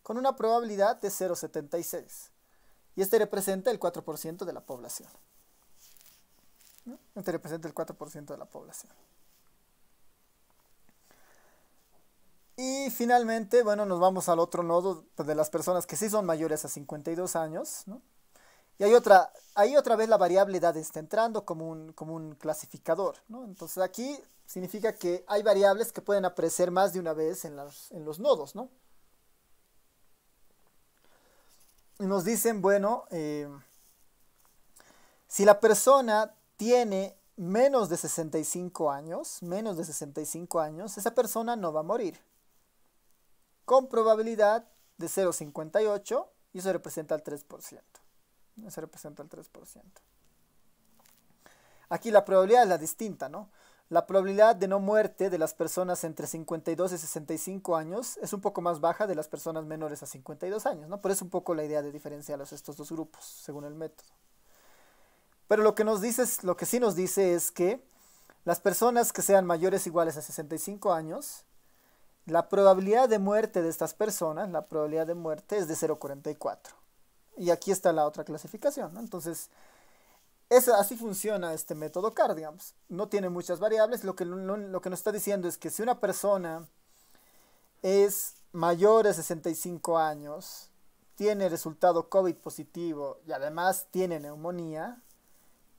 con una probabilidad de 0,76. Y este representa el 4% de la población. ¿No? Este representa el 4% de la población. Y finalmente, bueno, nos vamos al otro nodo de las personas que sí son mayores a 52 años, ¿no? Y hay otra, ahí otra vez la variable edad está entrando como un, como un clasificador, Entonces aquí significa que hay variables que pueden aparecer más de una vez en, los nodos, Y nos dicen, bueno, eh, si la persona tiene menos de 65 años, menos de 65 años, esa persona no va a morir. Con probabilidad de 0,58 y eso representa el 3%. Se representa el 3%. Aquí la probabilidad es la distinta, ¿no? La probabilidad de no muerte de las personas entre 52 y 65 años es un poco más baja de las personas menores a 52 años, ¿no? Por eso un poco la idea de diferenciarlos estos dos grupos, según el método. Pero lo que nos dice, es, lo que sí nos dice es que las personas que sean mayores o iguales a 65 años, la probabilidad de muerte de estas personas, la probabilidad de muerte es de 0,44. Y aquí está la otra clasificación, ¿no? Entonces, así funciona este método CAR, digamos. No tiene muchas variables. Lo que, lo, que nos está diciendo es que si una persona es mayor de 65 años, tiene resultado COVID positivo y además tiene neumonía,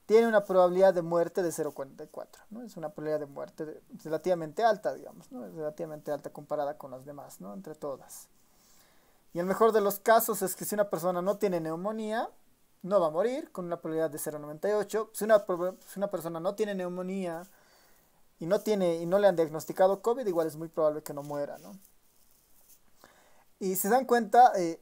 tiene una probabilidad de muerte de 0,44. ¿no? Es una probabilidad de muerte relativamente alta, digamos, ¿no? es relativamente alta comparada con las demás, ¿no? entre todas. Y el mejor de los casos es que si una persona no tiene neumonía, no va a morir con una probabilidad de 0,98. Si una, persona no tiene neumonía y no, tiene, y no le han diagnosticado COVID, igual es muy probable que no muera, Y se dan cuenta, eh,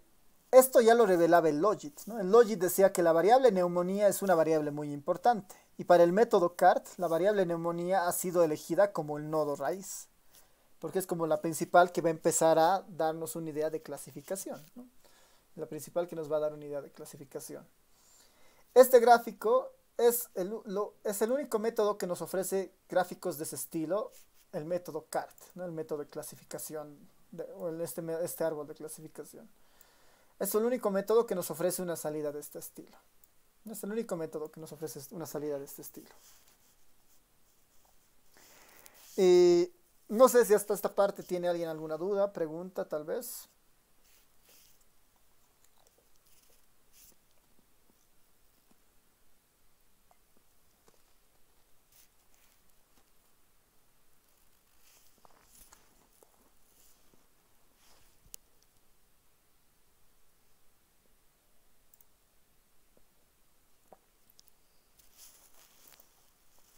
esto ya lo revelaba el Logit. El Logit decía que la variable neumonía es una variable muy importante. Y para el método CART, la variable neumonía ha sido elegida como el nodo raíz porque es como la principal que va a empezar a darnos una idea de clasificación. La principal que nos va a dar una idea de clasificación. Este gráfico es el, es el único método que nos ofrece gráficos de ese estilo, el método CART, el método de clasificación, este, este árbol de clasificación. Es el único método que nos ofrece una salida de este estilo. Es el único método que nos ofrece una salida de este estilo. Y no sé si hasta esta parte tiene alguien alguna duda, pregunta tal vez.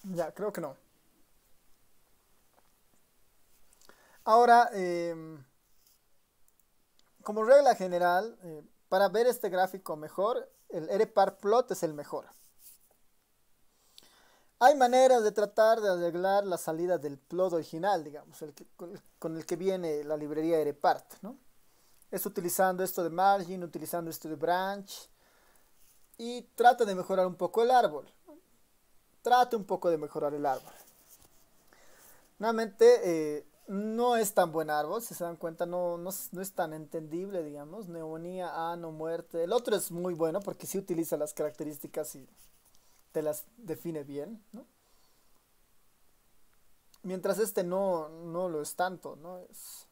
Ya, creo que no. Ahora, em, como regla general, eh, para ver este gráfico mejor, el R plot es el mejor. Hay maneras de tratar de arreglar la salida del plot original, digamos, con, el que viene la librería RPart, ¿no? Es utilizando esto de margin, utilizando esto de branch, y trata de mejorar un poco el árbol. Trate un poco de mejorar el árbol. Nuevamente, eh, no es tan buen árbol, si se dan cuenta, no, no, es tan entendible, digamos. neumonía, no muerte. El otro es muy bueno porque sí utiliza las características y te las define bien, ¿no? Mientras este no, lo es tanto, ¿no? Es,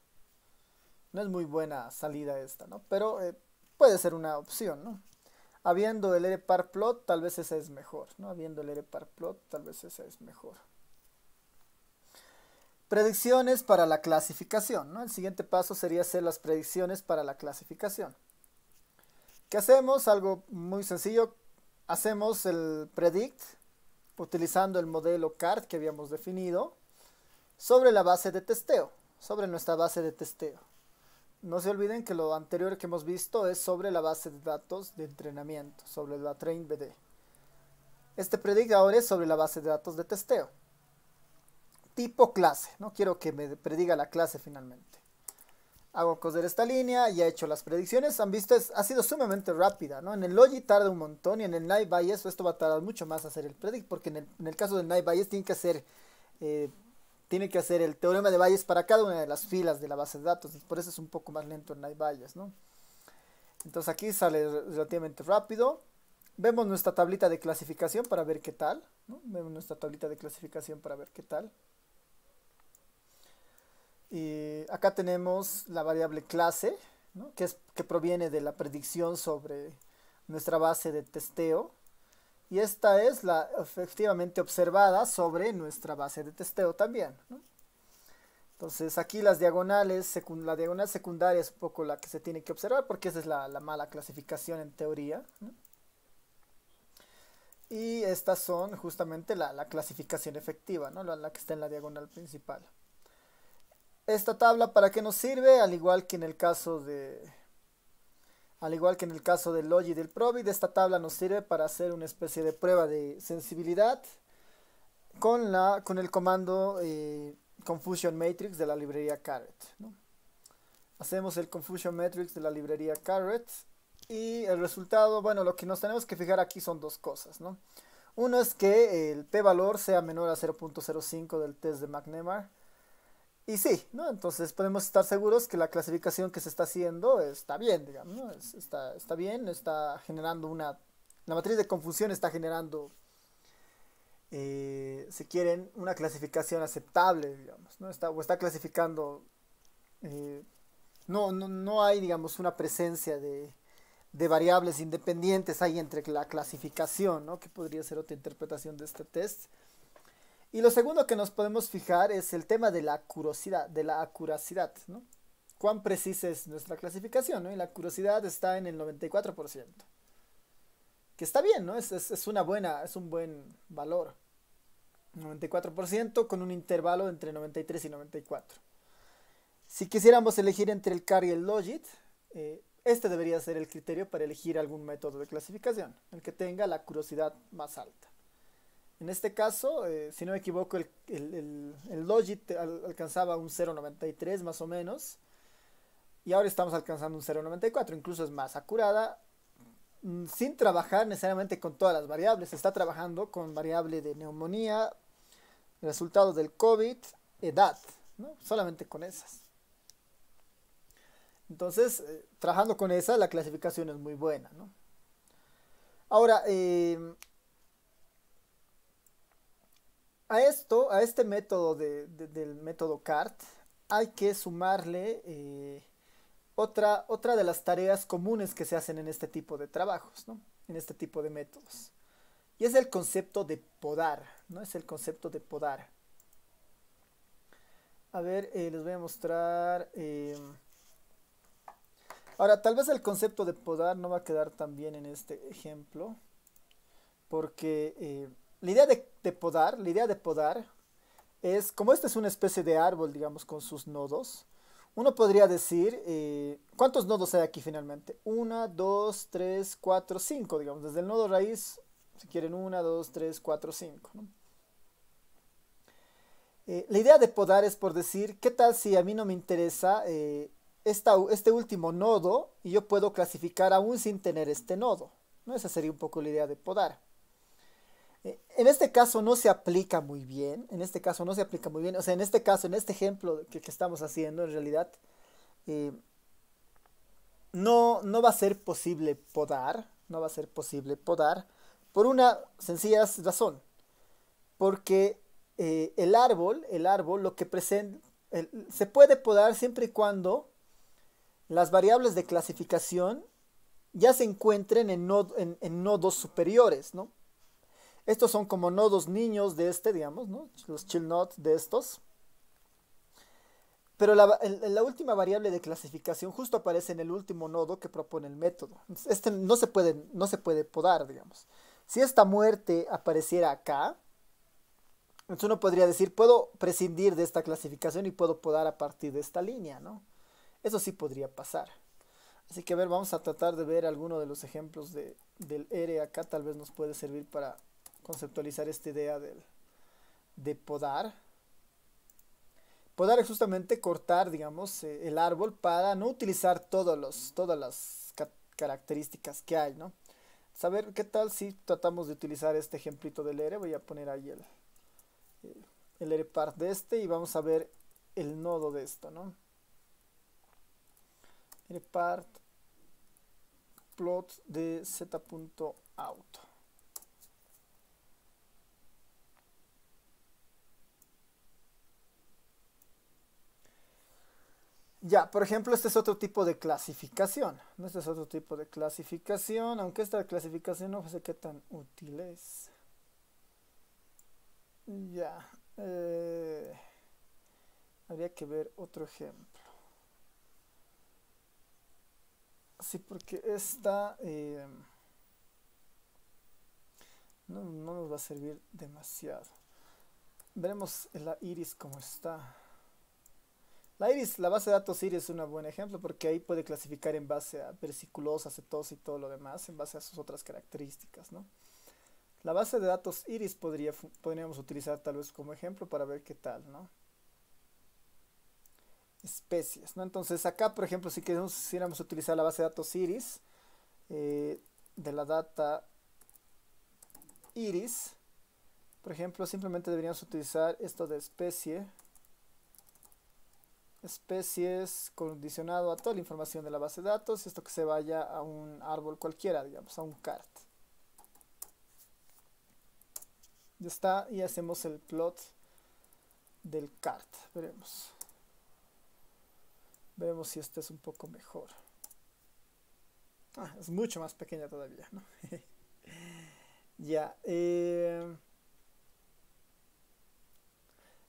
no es muy buena salida esta, ¿no? Pero eh, puede ser una opción, ¿no? Habiendo el R par plot, tal vez esa es mejor, ¿no? Habiendo el R par plot, tal vez esa es mejor. Predicciones para la clasificación. ¿no? El siguiente paso sería hacer las predicciones para la clasificación. ¿Qué hacemos? Algo muy sencillo. Hacemos el predict utilizando el modelo CART que habíamos definido sobre la base de testeo, sobre nuestra base de testeo. No se olviden que lo anterior que hemos visto es sobre la base de datos de entrenamiento, sobre la train BD. Este predict ahora es sobre la base de datos de testeo tipo clase. No quiero que me prediga la clase finalmente. Hago coser esta línea, ya he hecho las predicciones. Han visto, ha sido sumamente rápida. ¿no? En el Logi tarda un montón y en el Night Bias esto va a tardar mucho más hacer el predict. Porque en el, caso del Night Bias tiene que hacer... Eh, tiene que hacer el teorema de Bayes para cada una de las filas de la base de datos. Por eso es un poco más lento el Naive Bayes ¿no? Entonces aquí sale relativamente rápido. Vemos nuestra tablita de clasificación para ver qué tal. Vemos nuestra tablita de clasificación para ver qué tal. Y eh, acá tenemos la variable clase, que, proviene de la predicción sobre nuestra base de testeo. Y esta es la efectivamente observada sobre nuestra base de testeo también. Entonces aquí las diagonales, la diagonal secundaria es un poco la que se tiene que observar porque esa es la, mala clasificación en teoría. Y estas son justamente la, clasificación efectiva, ¿no? la, la que está en la diagonal principal. Esta tabla para qué nos sirve, al igual que en el caso de al igual que en el caso del Logi del Provid, esta tabla nos sirve para hacer una especie de prueba de sensibilidad con, la, con el comando eh, Confusion Matrix de la librería Carrot. Hacemos el Confusion Matrix de la librería Carrot y el resultado, bueno, lo que nos tenemos que fijar aquí son dos cosas. ¿no? Uno es que el p-valor sea menor a 0.05 del test de McNemar. Y sí, ¿no? Entonces podemos estar seguros que la clasificación que se está haciendo está bien, digamos, ¿no? está, bien, está generando una... La matriz de confusión está generando, eh, si quieren, una clasificación aceptable, digamos, ¿no? o está clasificando... Eh, no, no, hay, digamos, una presencia de, variables independientes ahí entre la clasificación, ¿no? Que podría ser otra interpretación de este test. Y lo segundo que nos podemos fijar es el tema de la curiosidad, de la acuracidad, ¿no? Cuán precisa es nuestra clasificación, ¿no? Y la curiosidad está en el 94%. Que está bien, ¿no? Es, una buena, es un buen valor. 94% con un intervalo entre 93 y 94. Si quisiéramos elegir entre el CAR y el logit, eh, este debería ser el criterio para elegir algún método de clasificación, el que tenga la curiosidad más alta. En este caso, eh, si no me equivoco, el, el, Logit alcanzaba un 0.93 más o menos. Y ahora estamos alcanzando un 0.94, incluso es más acurada, mm, sin trabajar necesariamente con todas las variables. está trabajando con variable de neumonía, resultados del COVID, edad, solamente con esas. Entonces, eh, trabajando con esas, la clasificación es muy buena. Ahora, eh, a esto, a este método del método CART, hay que sumarle eh, otra, otra de las tareas comunes que se hacen en este tipo de trabajos, ¿no? en este tipo de métodos. Y es el concepto de podar, ¿no? Es el concepto de podar. A ver, eh, les voy a mostrar. Eh, ahora, tal vez el concepto de podar no va a quedar tan bien en este ejemplo. Porque la idea de, podar, la idea de podar es, como esta es una especie de árbol, digamos, con sus nodos, uno podría decir, eh, ¿cuántos nodos hay aquí finalmente? Una, dos, tres, cuatro, cinco, digamos, desde el nodo raíz, si quieren, una, dos, tres, cuatro, cinco. Eh, la idea de podar es por decir, ¿qué tal si a mí no me interesa eh, este último nodo y yo puedo clasificar aún sin tener este nodo? ¿no? Esa sería un poco la idea de podar. En este caso no se aplica muy bien, en este caso no se aplica muy bien, o sea, en este caso, en este ejemplo que, estamos haciendo en realidad, eh, no, no va a ser posible podar, no va a ser posible podar, por una sencilla razón, porque eh, el árbol, el árbol lo que presenta, se puede podar siempre y cuando las variables de clasificación ya se encuentren en nodos superiores, ¿no? Estos son como nodos niños de este, digamos, los chill nodes de estos. Pero la, última variable de clasificación justo aparece en el último nodo que propone el método. Este no se puede, no se puede podar, digamos. Si esta muerte apareciera acá, entonces uno podría decir, puedo prescindir de esta clasificación y puedo podar a partir de esta línea, ¿no? Eso sí podría pasar. Así que a ver, vamos a tratar de ver alguno de los ejemplos del R acá, tal vez nos puede servir para conceptualizar esta idea de podar. Podar es justamente cortar, digamos, eh, el árbol para no utilizar todos los, todas las características que hay, ¿no? Saber qué tal si tratamos de utilizar este ejemplito del R. Voy a poner ahí el, el R part de este y vamos a ver el nodo de esto, ¿no? R part plot de auto Ya, por ejemplo, este es otro tipo de clasificación. Este es otro tipo de clasificación, aunque esta clasificación no sé qué tan útil es. Ya. Eh, habría que ver otro ejemplo. Sí, porque esta eh, no, no nos va a servir demasiado. Veremos la iris como está. La iris, la base de datos iris es un buen ejemplo porque ahí puede clasificar en base a versículos, cetosa y todo lo demás, en base a sus otras características, ¿no? La base de datos iris podría, podríamos utilizar tal vez como ejemplo para ver qué tal, ¿no? Especies, ¿no? Entonces acá, por ejemplo, si quisiéramos utilizar la base de datos iris, eh, de la data iris, por ejemplo, simplemente deberíamos utilizar esto de especie, especies condicionado a toda la información de la base de datos, esto que se vaya a un árbol cualquiera, digamos, a un cart. Ya está, y hacemos el plot del cart, veremos. Veremos si este es un poco mejor. Ah, es mucho más pequeña todavía, ¿no? ya, eh,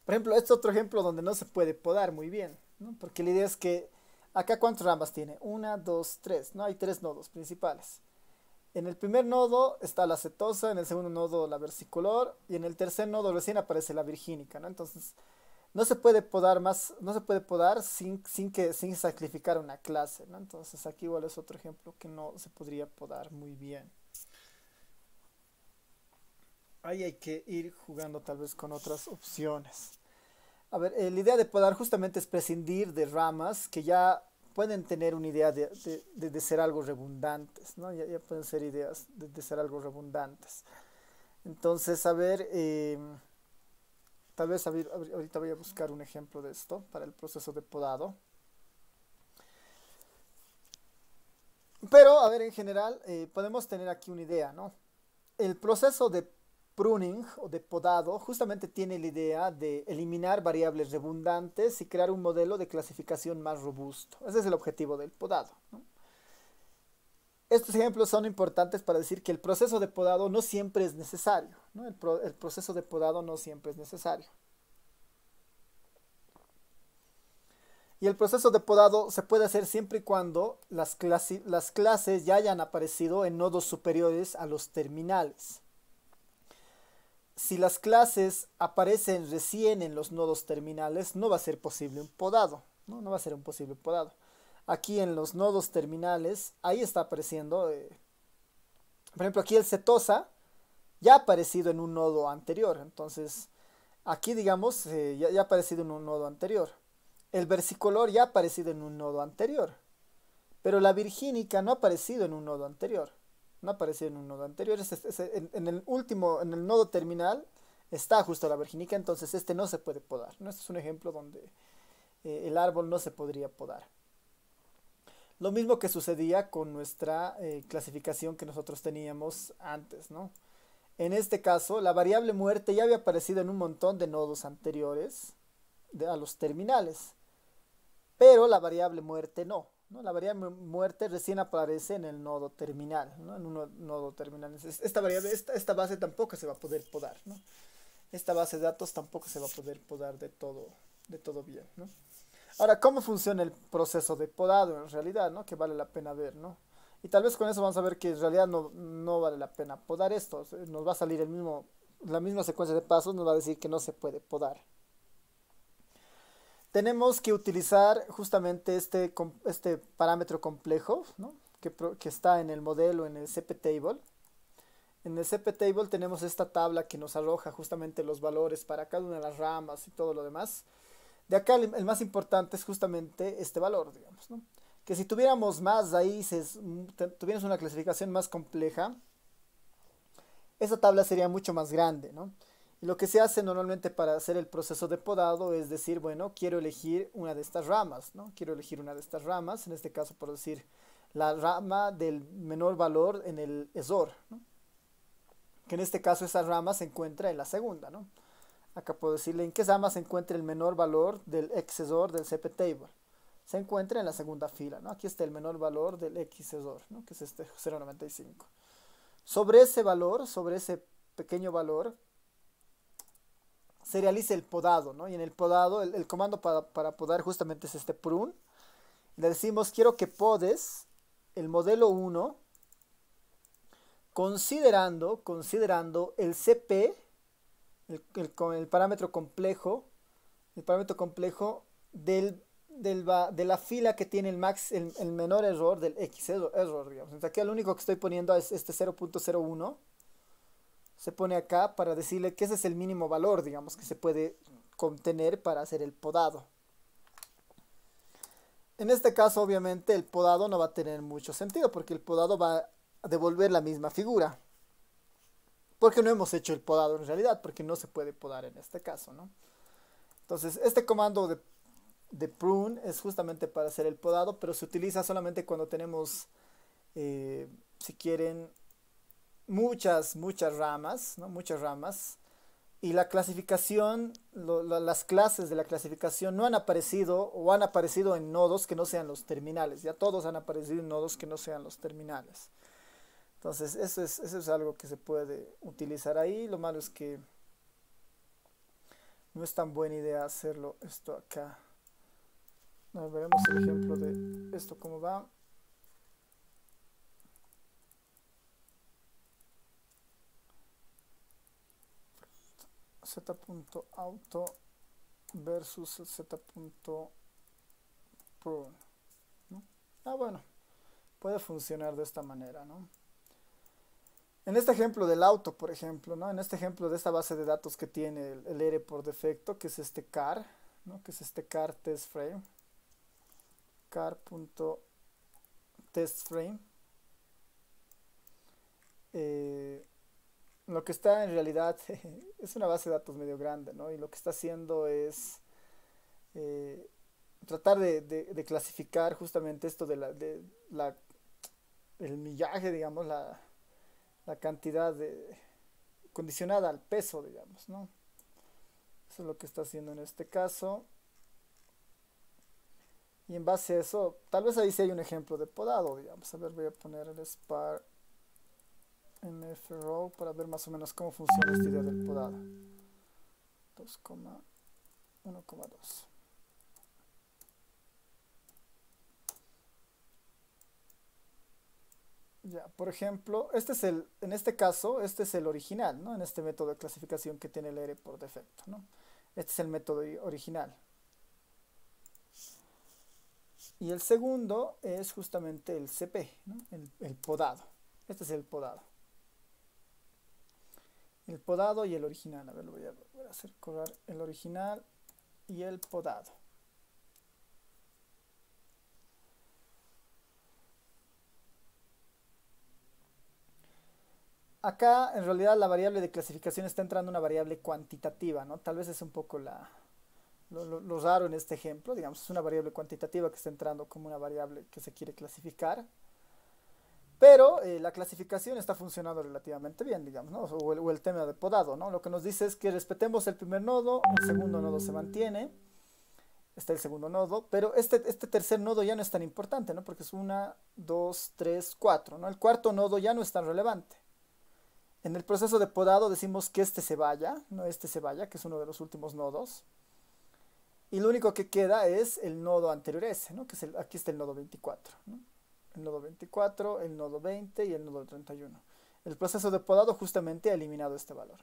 Por ejemplo, este otro ejemplo donde no se puede podar muy bien. Porque la idea es que acá cuántas ramas tiene? Una, dos, tres, ¿no? Hay tres nodos principales. En el primer nodo está la cetosa, en el segundo nodo la versicolor y en el tercer nodo recién aparece la virgínica, ¿no? Entonces, no se puede podar más, no se puede podar sin, que, sin sacrificar una clase, ¿no? Entonces, aquí igual es otro ejemplo que no se podría podar muy bien. Ahí hay que ir jugando tal vez con otras opciones. A ver, eh, la idea de podar justamente es prescindir de ramas que ya pueden tener una idea de, ser algo redundantes, ¿no? Ya, pueden ser ideas de, ser algo redundantes. Entonces, a ver, eh, tal vez ahorita voy a buscar un ejemplo de esto para el proceso de podado. Pero, a ver, en general, eh, podemos tener aquí una idea, ¿no? El proceso de pruning o de podado justamente tiene la idea de eliminar variables redundantes y crear un modelo de clasificación más robusto. Ese es el objetivo del podado. Estos ejemplos son importantes para decir que el proceso de podado no siempre es necesario. El, proceso de podado no siempre es necesario. Y el proceso de podado se puede hacer siempre y cuando las clases ya hayan aparecido en nodos superiores a los terminales si las clases aparecen recién en los nodos terminales, no va a ser posible un podado, ¿no? va a ser un posible podado. Aquí en los nodos terminales, ahí está apareciendo, eh, por ejemplo, aquí el cetosa ya ha aparecido en un nodo anterior, entonces aquí digamos eh, ya, ya, ha aparecido en un nodo anterior. El versicolor ya ha aparecido en un nodo anterior, pero la virgínica no ha aparecido en un nodo anterior no apareció en un nodo anterior. en, el último, en el nodo terminal, está justo la virginica entonces este no se puede podar. ¿no? Este es un ejemplo donde eh, el árbol no se podría podar. Lo mismo que sucedía con nuestra eh, clasificación que nosotros teníamos antes, ¿no? En este caso, la variable muerte ya había aparecido en un montón de nodos anteriores a los terminales, pero la variable muerte no. La variable muerte recién aparece en el nodo terminal, En un nodo terminal. Esta, variable, base tampoco se va a poder podar, Esta base de datos tampoco se va a poder podar de todo, de todo bien, Ahora, ¿cómo funciona el proceso de podado en realidad, ¿no? Que vale la pena ver, Y tal vez con eso vamos a ver que en realidad no, no vale la pena podar esto. Nos va a salir el mismo, la misma secuencia de pasos, nos va a decir que no se puede podar tenemos que utilizar justamente este, este parámetro complejo que, está en el modelo, en el CP table. En el CP table tenemos esta tabla que nos arroja justamente los valores para cada una de las ramas y todo lo demás. De acá el, más importante es justamente este valor, digamos, que si tuviéramos más raíces, mm, tuviéramos una clasificación más compleja, esa tabla sería mucho más grande, ¿no? Lo que se hace normalmente para hacer el proceso de podado es decir, bueno, quiero elegir una de estas ramas, ¿no? Quiero elegir una de estas ramas, en este caso puedo decir la rama del menor valor en el ESOR, ¿no? que en este caso esa rama se encuentra en la segunda, ¿no? Acá puedo decirle en qué rama se encuentra el menor valor del excesor del CP table. Se encuentra en la segunda fila, ¿no? Aquí está el menor valor del xor ¿no? Que es este 0.95. Sobre ese valor, sobre ese pequeño valor, se realice el podado, ¿no? Y en el podado, el, comando para, para, podar justamente es este prune. Le decimos, quiero que podes el modelo 1 considerando, considerando el CP, el, el, parámetro complejo, el parámetro complejo del, del, de la fila que tiene el, max, el, menor error del X error, digamos. Entonces aquí lo único que estoy poniendo es este 0.01 se pone acá para decirle que ese es el mínimo valor, digamos, que se puede contener para hacer el podado. En este caso, obviamente, el podado no va a tener mucho sentido porque el podado va a devolver la misma figura. Porque no hemos hecho el podado en realidad, porque no se puede podar en este caso, ¿no? Entonces, este comando de, prune es justamente para hacer el podado, pero se utiliza solamente cuando tenemos, eh, si quieren, muchas, muchas ramas, Muchas ramas. Y la clasificación, las clases de la clasificación no han aparecido o han aparecido en nodos que no sean los terminales. Ya todos han aparecido en nodos que no sean los terminales. Entonces, eso es, eso es algo que se puede utilizar ahí. Lo malo es que no es tan buena idea hacerlo esto acá. Nos veremos el ejemplo de esto cómo va. z.auto versus z.pro. ¿no? Ah, bueno, puede funcionar de esta manera, ¿no? En este ejemplo del auto, por ejemplo, ¿no? En este ejemplo de esta base de datos que tiene el, R por defecto, que es este car, Que es este car test frame. car.testframe frame. Eh, lo que está en realidad es una base de datos medio grande, ¿no? Y lo que está haciendo es eh, tratar de, clasificar justamente esto de la, de la el millaje, digamos, la, la cantidad de, condicionada al peso, digamos, ¿no? Eso es lo que está haciendo en este caso. Y en base a eso, tal vez ahí sí hay un ejemplo de podado, digamos. A ver, voy a poner el spark para ver más o menos cómo funciona esta idea del podado. 2,1,2. Ya, por ejemplo, este es el, en este caso, este es el original, En este método de clasificación que tiene el R por defecto, Este es el método original. Y el segundo es justamente el CP, el podado. Este es el podado el podado y el original. A ver, lo voy a, hacer correr el original y el podado. Acá en realidad la variable de clasificación está entrando una variable cuantitativa, ¿no? Tal vez es un poco la, lo, lo raro en este ejemplo, digamos, es una variable cuantitativa que está entrando como una variable que se quiere clasificar, pero eh, la clasificación está funcionando relativamente bien, digamos, ¿no? O el, tema de podado, ¿no? Lo que nos dice es que respetemos el primer nodo, el segundo nodo se mantiene, está el segundo nodo, pero este, este tercer nodo ya no es tan importante, ¿no? Porque es una, 2, 3, 4, ¿no? El cuarto nodo ya no es tan relevante. En el proceso de podado decimos que este se vaya, no este se vaya, que es uno de los últimos nodos. Y lo único que queda es el nodo anterior ese, ¿no? Que es aquí está el nodo 24, ¿no? el nodo 24, el nodo 20 y el nodo 31. El proceso de podado justamente ha eliminado este valor.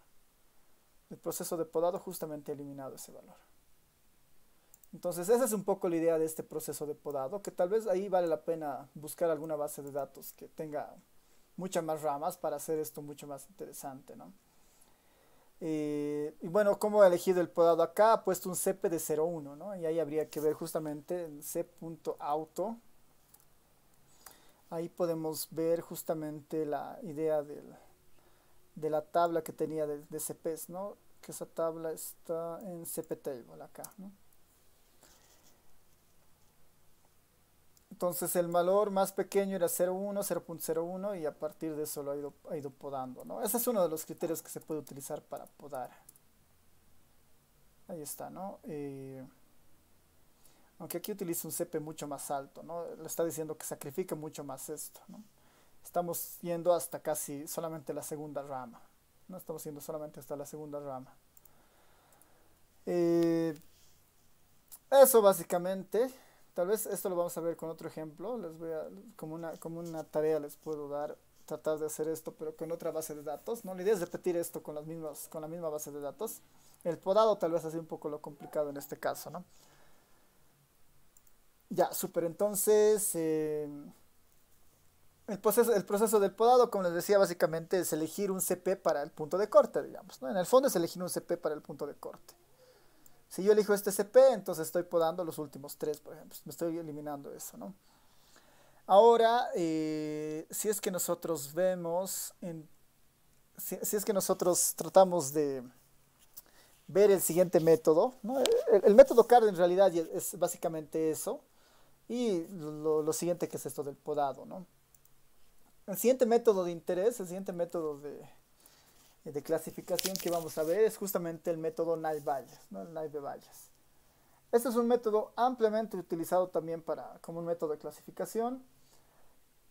El proceso de podado justamente ha eliminado ese valor. Entonces, esa es un poco la idea de este proceso de podado, que tal vez ahí vale la pena buscar alguna base de datos que tenga muchas más ramas para hacer esto mucho más interesante, eh, y bueno, como he elegido el podado acá? He puesto un CP de 0.1, ¿no? Y ahí habría que ver justamente en C.auto Ahí podemos ver justamente la idea de la tabla que tenía de, CPs, ¿no? Que esa tabla está en CPTable acá, ¿no? Entonces el valor más pequeño era 0.1, 0.01 y a partir de eso lo ha ido, podando, ¿no? Ese es uno de los criterios que se puede utilizar para podar. Ahí está, ¿no? Eh, aunque aquí utiliza un CP mucho más alto, ¿no? Le está diciendo que sacrifique mucho más esto, ¿no? Estamos yendo hasta casi solamente la segunda rama. No estamos yendo solamente hasta la segunda rama. Eh, eso básicamente. Tal vez esto lo vamos a ver con otro ejemplo. Les voy a, como una, como una tarea les puedo dar tratar de hacer esto, pero con otra base de datos. ¿no? La idea es repetir esto con, las mismas, con la misma base de datos. El podado tal vez ha un poco lo complicado en este caso. ¿no? Ya, súper. Entonces, em, el, proceso, del podado, como les decía, básicamente es elegir un CP para el punto de corte, digamos. En el fondo es elegir un CP para el punto de corte. Si yo elijo este CP, entonces estoy podando los últimos tres, por ejemplo. Me estoy eliminando eso, ¿no? Ahora, eh, si es que nosotros vemos, si, es que nosotros tratamos de ver el siguiente método, el, método CARD en realidad es básicamente eso. Y lo, siguiente que es esto del podado, ¿no? El siguiente método de interés, el siguiente método de, clasificación que vamos a ver es justamente el método Bayes, ¿no? El Bayes. Este es un método ampliamente utilizado también para, como un método de clasificación.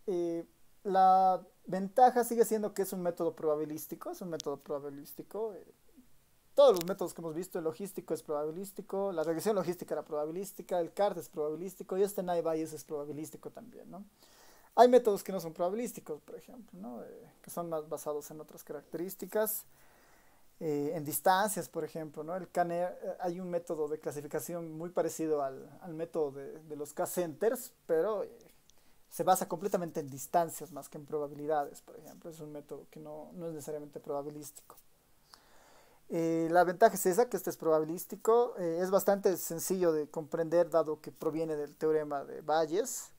Eh, la ventaja sigue siendo que es un método probabilístico, es un método probabilístico. Eh, todos los métodos que hemos visto, el logístico es probabilístico, la regresión logística era probabilística, el CART es probabilístico y este Naive Bayes es probabilístico también, ¿no? Hay métodos que no son probabilísticos, por ejemplo, ¿no? Eh, que son más basados en otras características, eh, en distancias, por ejemplo. ¿no? El e, eh, hay un método de clasificación muy parecido al, método de, los K-centers, pero se basa completamente en distancias más que en probabilidades, por ejemplo. Es un método que no es necesariamente probabilístico. Eh, la ventaja es esa, que este es probabilístico, eh, es bastante sencillo de comprender dado que proviene del teorema de Bayes.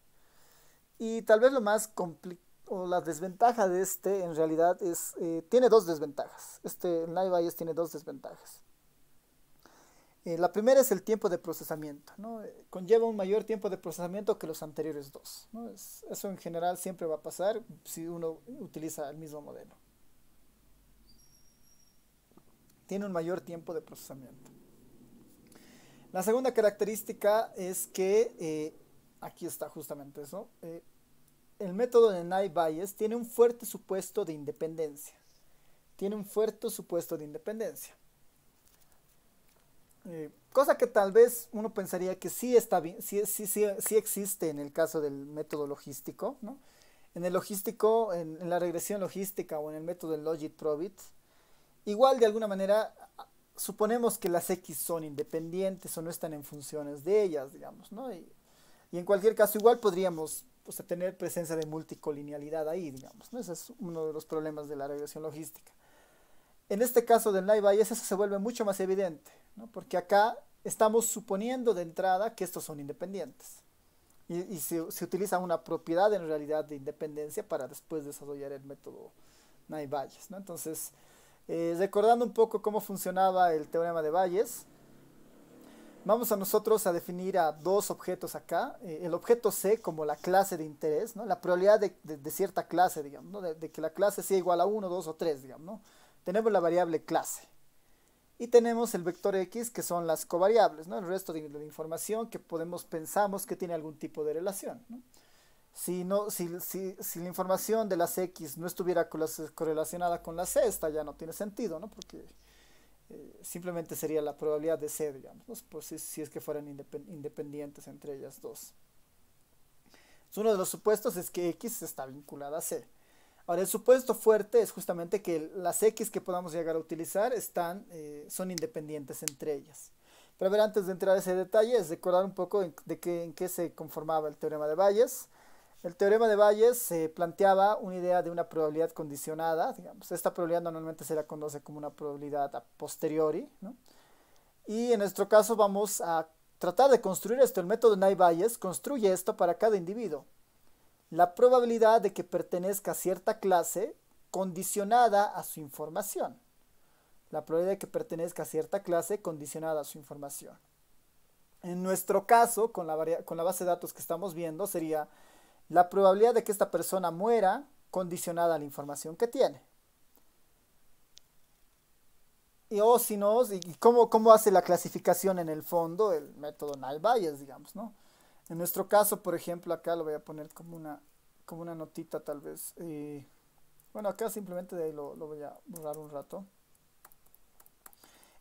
Y tal vez lo más complicado, o la desventaja de este en realidad es, eh, tiene dos desventajas. Este Naive Bayes tiene dos desventajas. la primera es el tiempo de procesamiento, ¿no? conlleva un mayor tiempo de procesamiento que los anteriores dos. eso en general siempre va a pasar si uno utiliza el mismo modelo tiene un mayor tiempo de procesamiento. La segunda característica es que, eh, aquí está justamente eso, eh, el método de night Bias tiene un fuerte supuesto de independencia. Tiene un fuerte supuesto de independencia. Eh, cosa que tal vez uno pensaría que sí, está bien, existe en el caso del método logístico. En el logístico, en, la regresión logística o en el método de Logit Probit, igual de alguna manera suponemos que las X son independientes o no están en funciones de ellas, digamos, ¿no? Y, en cualquier caso igual podríamos tener presencia de multicolinealidad ahí, digamos, ¿no? Ese es uno de los problemas de la regresión logística. En este caso del live eso se vuelve mucho más evidente, ¿no? Porque acá estamos suponiendo de entrada que estos son independientes. Y, se, se, utiliza una propiedad en realidad de independencia para después desarrollar el método Naivalles, ¿no? Entonces, eh, recordando un poco cómo funcionaba el teorema de Bayes, vamos a nosotros a definir a dos objetos acá. Eh, el objeto C como la clase de interés, ¿no? la probabilidad de, cierta clase, digamos, ¿no? de, que la clase sea igual a 1, 2 o 3, digamos. Tenemos la variable clase. Y tenemos el vector X, que son las covariables, el resto de, información que podemos pensamos que tiene algún tipo de relación. Si, no, si, si, si la información de las X no estuviera correlacionada con la C, esta ya no tiene sentido, ¿no? Porque eh, simplemente sería la probabilidad de C, digamos, pues si, es que fueran independientes entre ellas dos. uno de los supuestos es que X está vinculada a C. Ahora, el supuesto fuerte es justamente que las X que podamos llegar a utilizar están, eh, son independientes entre ellas. Pero a ver, antes de entrar a ese detalle, es recordar un poco en qué se conformaba el teorema de Bayes. El teorema de Bayes se planteaba una idea de una probabilidad condicionada, digamos, esta probabilidad normalmente se la conoce como una probabilidad a posteriori, ¿no? Y en nuestro caso vamos a tratar de construir esto, el método Nye Bayes construye esto para cada individuo. La probabilidad de que pertenezca a cierta clase condicionada a su información. La probabilidad de que pertenezca a cierta clase condicionada a su información. En nuestro caso, con la base de datos que estamos viendo, sería la probabilidad de que esta persona muera condicionada a la información que tiene. Y o oh, si no, y cómo, hace la clasificación en el fondo el método Bayes digamos, ¿no? En nuestro caso, por ejemplo, acá lo voy a poner como una, como una notita tal vez. Eh, bueno, acá simplemente de ahí lo, voy a borrar un rato.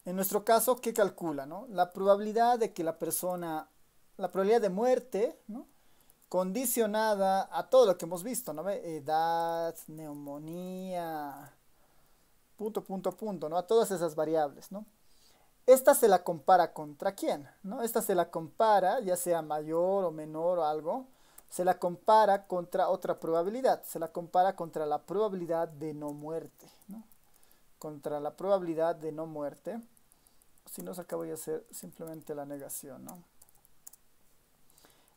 En nuestro caso, ¿qué calcula? La probabilidad de que la persona, la probabilidad de muerte, ¿no? condicionada a todo lo que hemos visto, ¿no? Edad, neumonía, punto, punto, punto, ¿no? A todas esas variables, ¿no? Esta se la compara contra quién, ¿no? Esta se la compara, ya sea mayor o menor o algo, se la compara contra otra probabilidad, se la compara contra la probabilidad de no muerte, ¿no? Contra la probabilidad de no muerte, si no, se voy de hacer simplemente la negación, ¿no?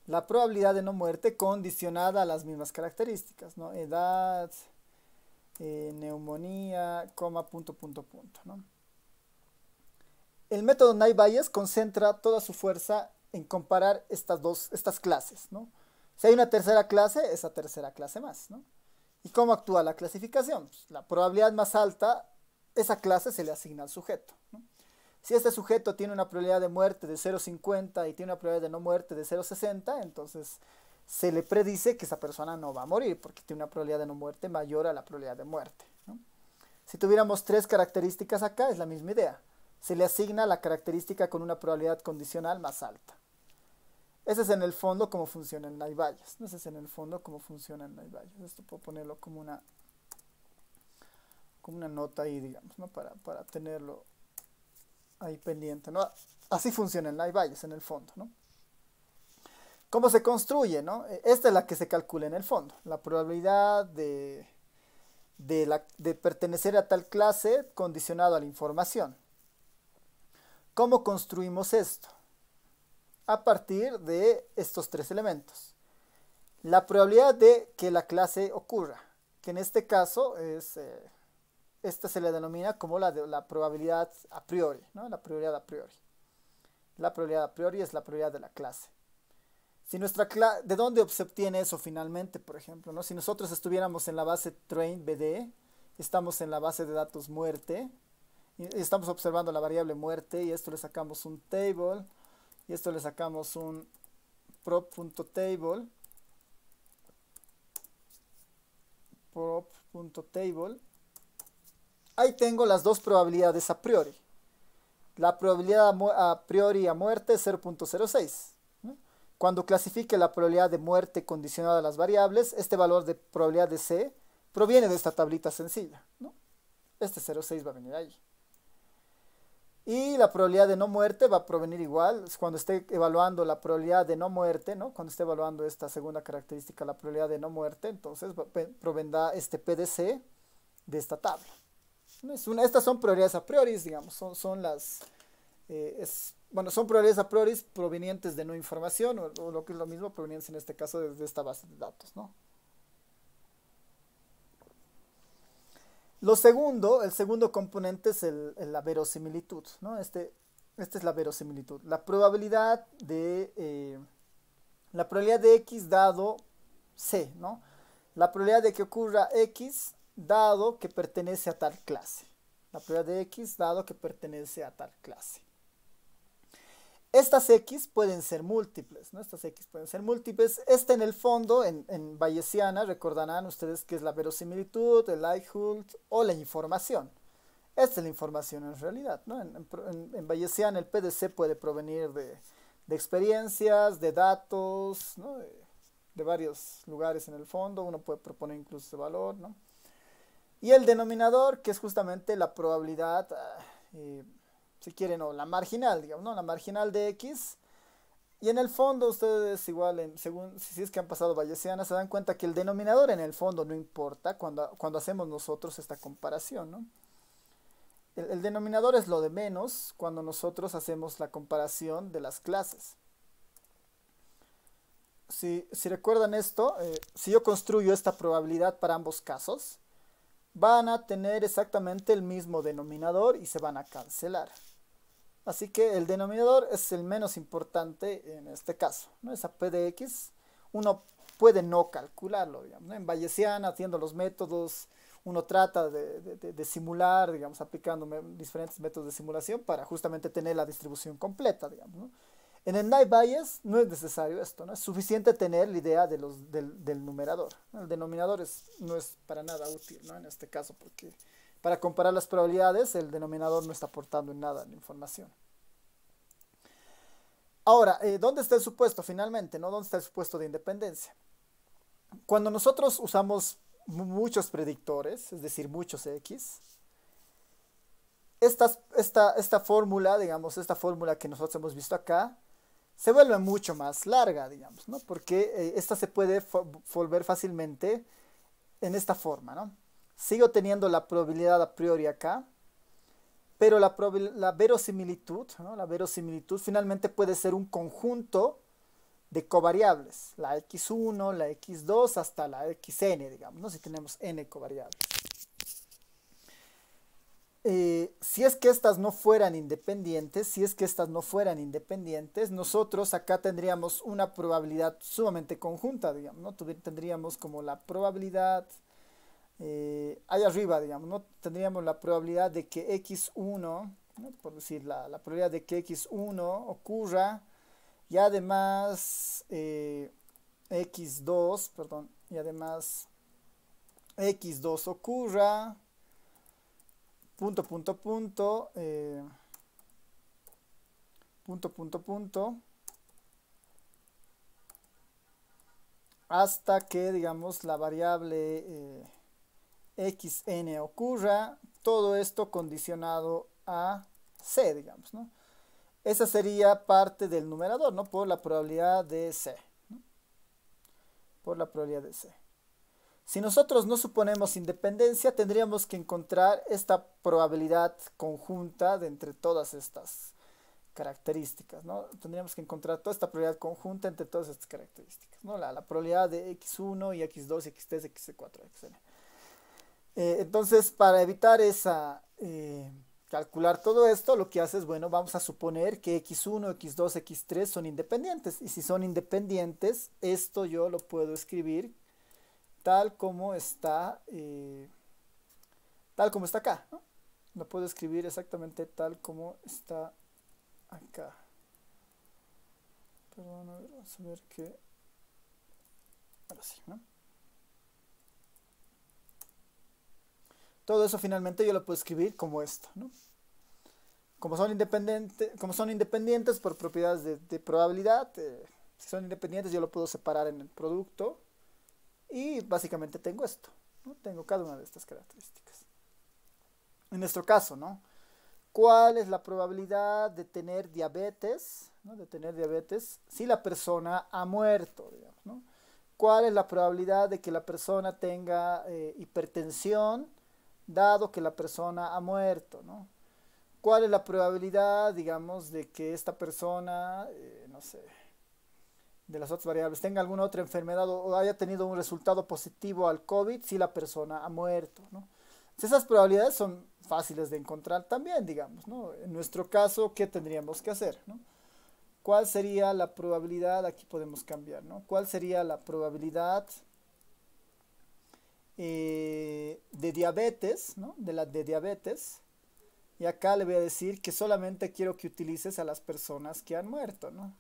la probabilidad de no muerte condicionada a las mismas características, ¿no? Edad, eh, neumonía, coma, punto, punto, punto, ¿no? El método Naive Bayes concentra toda su fuerza en comparar estas dos, estas clases, ¿no? Si hay una tercera clase, esa tercera clase más, ¿no? ¿Y cómo actúa la clasificación? Pues, la probabilidad más alta, esa clase se le asigna al sujeto, ¿no? Si este sujeto tiene una probabilidad de muerte de 0,50 y tiene una probabilidad de no muerte de 0,60, entonces se le predice que esa persona no va a morir porque tiene una probabilidad de no muerte mayor a la probabilidad de muerte. Si tuviéramos tres características acá, es la misma idea. Se le asigna la característica con una probabilidad condicional más alta. Ese es en el fondo cómo funcionan las vallas. Ese es en el fondo cómo funcionan las vallas. Esto puedo ponerlo como una, como una nota ahí, digamos, para, para tenerlo ahí pendiente. ¿no? Así funcionan, hay valles en el fondo. ¿no? ¿Cómo se construye? ¿no? Eh, esta es la que se calcula en el fondo. La probabilidad de, de, pertenecer a tal clase condicionado a la información. ¿Cómo construimos esto? A partir de estos tres elementos. La probabilidad de que la clase ocurra, que en este caso es eh, esta se le denomina como la, de, la probabilidad a priori, ¿no? La prioridad a priori. La probabilidad a priori es la prioridad de la clase. Si nuestra ¿De dónde se obtiene eso finalmente, por ejemplo? ¿no? Si nosotros estuviéramos en la base train BD, estamos en la base de datos muerte, y estamos observando la variable muerte, y esto le sacamos un table, y esto le sacamos un prop.table, prop.table, ahí tengo las dos probabilidades a priori. La probabilidad a priori a muerte es 0.06. Cuando clasifique la probabilidad de muerte condicionada a las variables, este valor de probabilidad de C proviene de esta tablita sencilla. Este 0.6 va a venir ahí. Y la probabilidad de no muerte va a provenir igual, cuando esté evaluando la probabilidad de no muerte, cuando esté evaluando esta segunda característica, la probabilidad de no muerte, entonces provendrá este PDC de esta tabla estas son prioridades a priori, digamos, son, son las... Eh, bueno, son prioridades a priori provenientes de no información, o, lo que es lo mismo, provenientes en este caso desde esta base de datos, ¿no? Lo segundo, el segundo componente es la verosimilitud, ¿no? Este, esta es la verosimilitud. La probabilidad de... Eh, la probabilidad de X dado C, ¿no? La probabilidad de que ocurra X dado que pertenece a tal clase. La prueba de X dado que pertenece a tal clase. Estas X pueden ser múltiples, ¿no? Estas X pueden ser múltiples. Esta en el fondo, en, en Bayesiana, recordarán ustedes que es la verosimilitud, el likelihood o la información. Esta es la información en realidad, ¿no? En, en, Bayesiana el PDC puede provenir de, experiencias, de datos, ¿no? de, de, varios lugares en el fondo. Uno puede proponer incluso ese valor, ¿no? Y el denominador, que es justamente la probabilidad, ah, eh, si quieren, o la marginal, digamos, ¿no? La marginal de X. Y en el fondo, ustedes igual, según si es que han pasado bayesianas, se dan cuenta que el denominador en el fondo no importa cuando, hacemos nosotros esta comparación, ¿no? El, denominador es lo de menos cuando nosotros hacemos la comparación de las clases. Si, recuerdan esto, eh, si yo construyo esta probabilidad para ambos casos, van a tener exactamente el mismo denominador y se van a cancelar. Así que el denominador es el menos importante en este caso. ¿no? Esa P de X, uno puede no calcularlo, En Bayesiana, haciendo los métodos, uno trata de, simular, digamos, aplicando diferentes métodos de simulación para justamente tener la distribución completa, digamos, en el night bias no es necesario esto, ¿no? Es suficiente tener la idea de los, del, numerador. El denominador no es para nada útil, ¿no? En este caso, porque para comparar las probabilidades, el denominador no está aportando en nada de información. Ahora, eh, ¿dónde está el supuesto finalmente? ¿no? ¿Dónde está el supuesto de independencia? Cuando nosotros usamos muchos predictores, es decir, muchos X, esta, esta fórmula, digamos, esta fórmula que nosotros hemos visto acá, se vuelve mucho más larga, digamos, ¿no? Porque eh, esta se puede volver fácilmente en esta forma, ¿no? Sigo teniendo la probabilidad a priori acá, pero la, la verosimilitud, ¿no? La verosimilitud finalmente puede ser un conjunto de covariables, la x1, la x2 hasta la xn, digamos, ¿no? Si tenemos n covariables. Eh, si es que estas no fueran independientes, si es que estas no fueran independientes, nosotros acá tendríamos una probabilidad sumamente conjunta, digamos, ¿no? Tendríamos como la probabilidad, eh, allá arriba, digamos, ¿no? Tendríamos la probabilidad de que X1, por decir, la, la, probabilidad de que X1 ocurra, y además eh, X2, perdón, y además X2 ocurra, punto, punto, punto, eh, punto, punto, punto, hasta que, digamos, la variable eh, xn ocurra, todo esto condicionado a c, digamos, ¿no? Esa sería parte del numerador, ¿no? Por la probabilidad de c, ¿no? Por la probabilidad de c. Si nosotros no suponemos independencia, tendríamos que encontrar esta probabilidad conjunta de entre todas estas características, ¿no? Tendríamos que encontrar toda esta probabilidad conjunta entre todas estas características, ¿no? La, probabilidad de x1 y x2, x3, x4, xn. entonces, para evitar esa... Eh, calcular todo esto, lo que hace es, bueno, vamos a suponer que x1, x2, x3 son independientes. Y si son independientes, esto yo lo puedo escribir tal como está, eh, tal como está acá. ¿no? Lo puedo escribir exactamente tal como está acá. a ver, que... ¿no? Todo eso finalmente yo lo puedo escribir como esto, Como son, independientes como son independientes por propiedades de, probabilidad, eh, si son independientes yo lo puedo separar en el producto y básicamente tengo esto, ¿no? tengo cada una de estas características. En nuestro caso, ¿no? ¿Cuál es la probabilidad de tener diabetes, ¿no? de tener diabetes si la persona ha muerto, digamos, ¿no? ¿Cuál es la probabilidad de que la persona tenga eh, hipertensión dado que la persona ha muerto, ¿no? ¿Cuál es la probabilidad, digamos, de que esta persona, eh, no sé, de las otras variables tenga alguna otra enfermedad o haya tenido un resultado positivo al COVID si la persona ha muerto. ¿no? Esas probabilidades son fáciles de encontrar también, digamos. ¿no? En nuestro caso, ¿qué tendríamos que hacer? ¿no? ¿Cuál sería la probabilidad? Aquí podemos cambiar, ¿no? ¿Cuál sería la probabilidad eh, de diabetes, ¿no? De la de diabetes. Y acá le voy a decir que solamente quiero que utilices a las personas que han muerto, ¿no?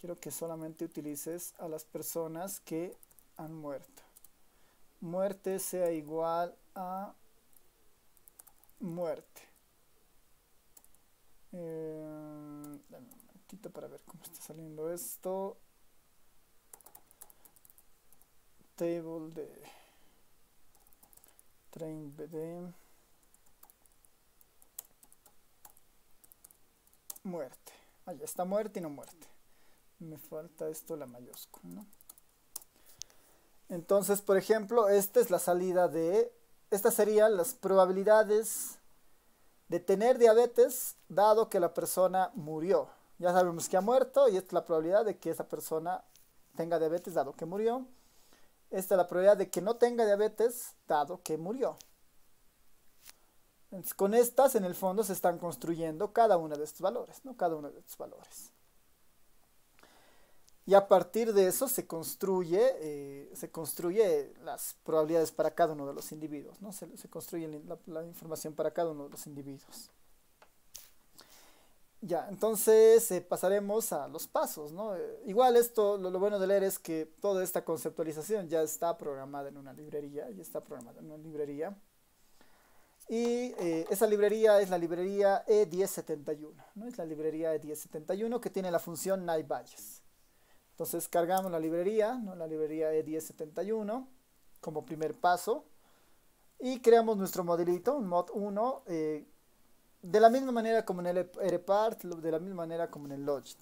quiero que solamente utilices a las personas que han muerto. Muerte sea igual a muerte. Eh, dame un momentito para ver cómo está saliendo esto. Table de train BD. Muerte. Allá está muerte y no muerte me falta esto, la mayúscula, Entonces, por ejemplo, esta es la salida de, estas serían las probabilidades de tener diabetes dado que la persona murió. Ya sabemos que ha muerto y esta es la probabilidad de que esa persona tenga diabetes dado que murió. Esta es la probabilidad de que no tenga diabetes dado que murió. con estas en el fondo se están construyendo cada uno de estos valores, ¿no? Cada uno de estos valores y a partir de eso se construye, eh, se construye las probabilidades para cada uno de los individuos, ¿no? se, se construye la, información para cada uno de los individuos. Ya, entonces eh, pasaremos a los pasos, ¿no? Eh, igual esto, lo, bueno de leer es que toda esta conceptualización ya está programada en una librería, ya está programada en una librería. Y esa librería es la librería E1071, ¿no? Es la librería E1071 que tiene la función values entonces cargamos la librería, la librería E1071 como primer paso y creamos nuestro modelito, un mod 1, eh, de la misma manera como en el Repart, de la misma manera como en el Logit.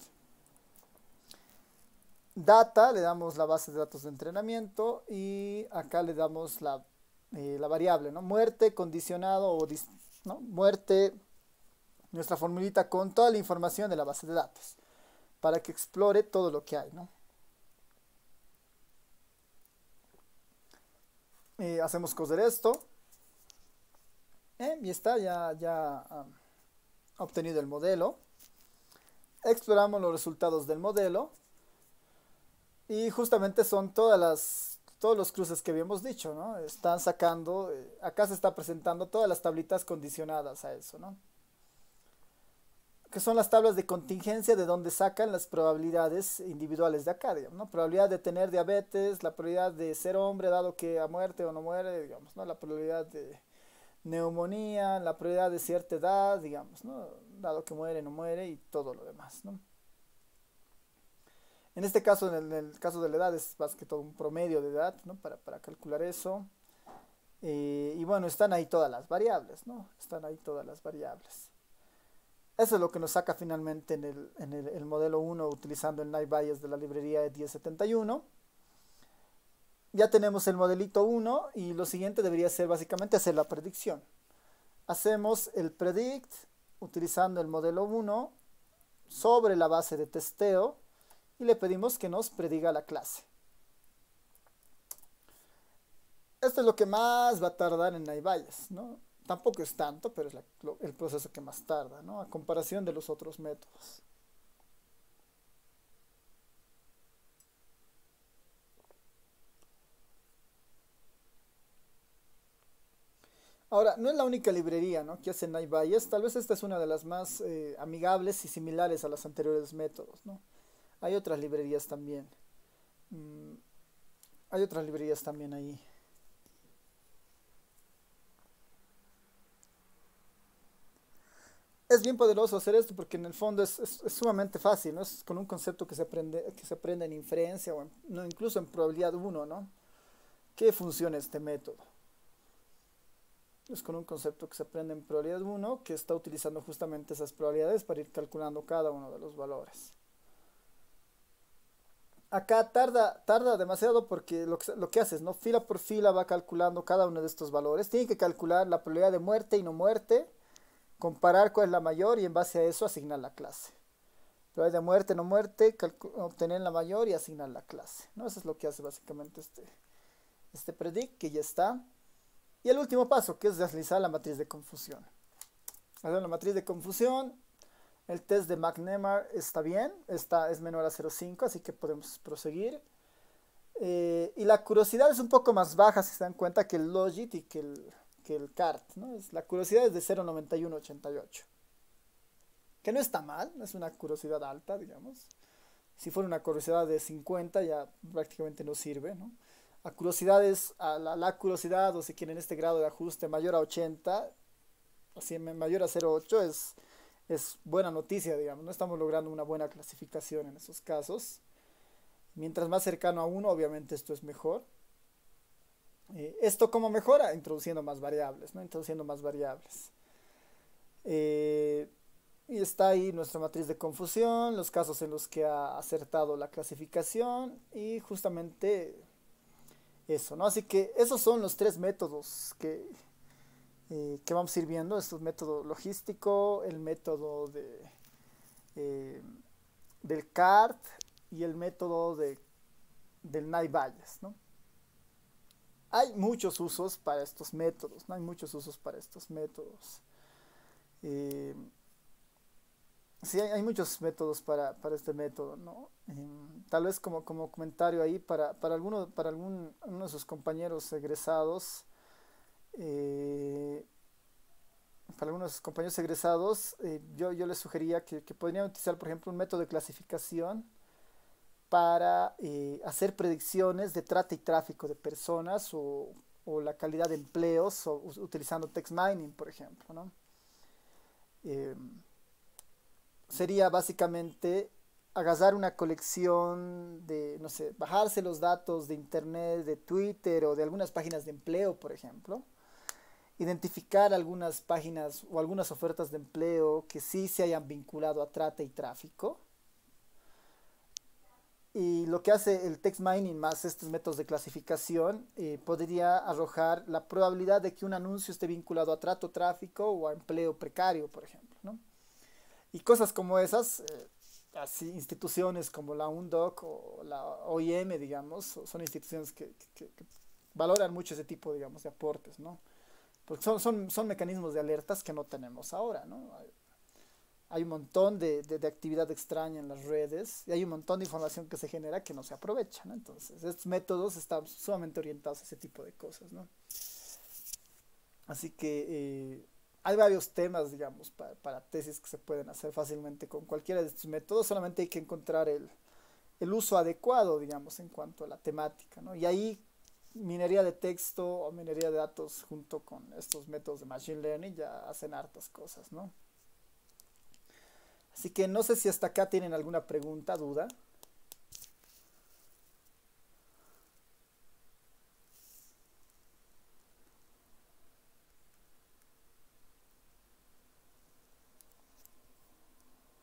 Data, le damos la base de datos de entrenamiento y acá le damos la, eh, la variable, ¿no? Muerte, condicionado o muerte, nuestra formulita con toda la información de la base de datos para que explore todo lo que hay, ¿no? Eh, hacemos coser esto. Eh, y está ya, ya obtenido el modelo. Exploramos los resultados del modelo. Y justamente son todas las, todos los cruces que habíamos dicho, ¿no? Están sacando, eh, acá se está presentando todas las tablitas condicionadas a eso, ¿no? que son las tablas de contingencia de donde sacan las probabilidades individuales de acá, digamos, ¿no? Probabilidad de tener diabetes, la probabilidad de ser hombre dado que a muerte o no muere, digamos, ¿no? La probabilidad de neumonía, la probabilidad de cierta edad, digamos, ¿no? Dado que muere, o no muere y todo lo demás, ¿no? En este caso, en el, caso de la edad, es más que todo un promedio de edad, ¿no? Para, calcular eso. Eh, y bueno, están ahí todas las variables, ¿no? Están ahí todas las variables. Eso es lo que nos saca finalmente en el, modelo 1 utilizando el Night Bias de la librería de 1071. Ya tenemos el modelito 1 y lo siguiente debería ser básicamente hacer la predicción. Hacemos el predict utilizando el modelo 1 sobre la base de testeo y le pedimos que nos prediga la clase. Esto es lo que más va a tardar en Night Bayes, ¿no? Tampoco es tanto, pero es el proceso que más tarda, ¿no? A comparación de los otros métodos. Ahora, no es la única librería ¿no? que hace Night tal vez esta es una de las más eh, amigables y similares a los anteriores métodos. ¿no? Hay otras librerías también. Mm, hay otras librerías también ahí. es bien poderoso hacer esto porque en el fondo es, sumamente fácil, ¿no? Es con un concepto que se aprende, que se aprende en inferencia o no, incluso en probabilidad 1, ¿no? ¿Qué funciona este método? Es con un concepto que se aprende en probabilidad 1 que está utilizando justamente esas probabilidades para ir calculando cada uno de los valores. Acá tarda, tarda demasiado porque lo que, lo que haces, ¿no? Fila por fila va calculando cada uno de estos valores. Tiene que calcular la probabilidad de muerte y no muerte comparar cuál es la mayor y en base a eso asignar la clase. Probabilidad de muerte, no muerte, obtener la mayor y asignar la clase. ¿no? Eso es lo que hace básicamente este, este predict que ya está. Y el último paso que es deslizar la matriz de confusión. la matriz de confusión. El test de McNamara está bien, está, es menor a 0.5, así que podemos proseguir. Eh, y la curiosidad es un poco más baja, si se dan cuenta, que el Logit y que el, el CART, Es, la curiosidad es de 0,9188. Que no está mal, es una curiosidad alta, digamos. Si fuera una curiosidad de 50 ya prácticamente no sirve, ¿no? A curiosidades, a la, curiosidad, o si quieren este grado de ajuste mayor a 80, así mayor a 0,8 es, es buena noticia, digamos. No estamos logrando una buena clasificación en esos casos. Mientras más cercano a 1 obviamente esto es mejor. Eh, ¿Esto cómo mejora? Introduciendo más variables, ¿no? Introduciendo más variables. Eh, y está ahí nuestra matriz de confusión, los casos en los que ha acertado la clasificación y justamente eso, ¿no? Así que esos son los tres métodos que, eh, que vamos a ir viendo. es el método logístico, el método de, del CART y el método de, del Naive Valles, ¿no? hay muchos usos para estos métodos, ¿no? Hay muchos usos para estos métodos. Eh, sí, hay, muchos métodos para, este método, ¿no? Em, tal vez como, comentario ahí para, para, alguno, para algún, de sus compañeros egresados, eh, para algunos compañeros egresados, eh, yo, yo les sugería que, que podrían utilizar, por ejemplo, un método de clasificación para eh, hacer predicciones de trata y tráfico de personas o, la calidad de empleos utilizando text mining, por ejemplo. Em, sería básicamente agazar una colección de, no sé, bajarse los datos de Internet, de Twitter o de algunas páginas de empleo, por ejemplo, identificar algunas páginas o algunas ofertas de empleo que sí se hayan vinculado a trata y tráfico y lo que hace el text mining más estos métodos de clasificación eh, podría arrojar la probabilidad de que un anuncio esté vinculado a trato, tráfico o a empleo precario, por ejemplo. ¿no? Y cosas como esas, eh, así instituciones como la UNDOC o la OIM, digamos, son instituciones que, valoran mucho ese tipo, digamos, de aportes, ¿no? Porque son, son, son mecanismos de alertas que no tenemos ahora, ¿no? hay un montón de, de, actividad extraña en las redes y hay un montón de información que se genera que no se aprovecha, ¿no? Entonces, estos métodos están sumamente orientados a ese tipo de cosas, ¿no? Así que eh, hay varios temas, digamos, para, para, tesis que se pueden hacer fácilmente con cualquiera de estos métodos, solamente hay que encontrar el, el uso adecuado, digamos, en cuanto a la temática, ¿no? Y ahí minería de texto o minería de datos junto con estos métodos de Machine Learning ya hacen hartas cosas, ¿no? Así que no sé si hasta acá tienen alguna pregunta, duda.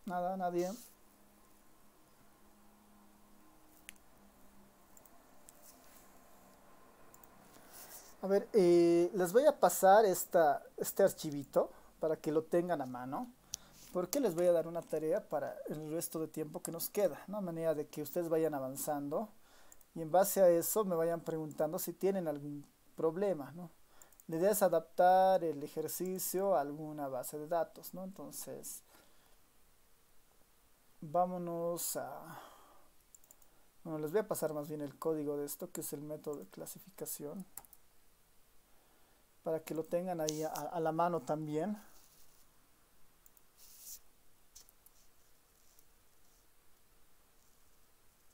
Nada, nadie. A ver, eh, les voy a pasar esta, este archivito para que lo tengan a mano porque les voy a dar una tarea para el resto de tiempo que nos queda, una manera de que ustedes vayan avanzando y en base a eso me vayan preguntando si tienen algún problema, La idea es adaptar el ejercicio a alguna base de datos, Entonces, vámonos a... Bueno, les voy a pasar más bien el código de esto, que es el método de clasificación, para que lo tengan ahí a la mano también.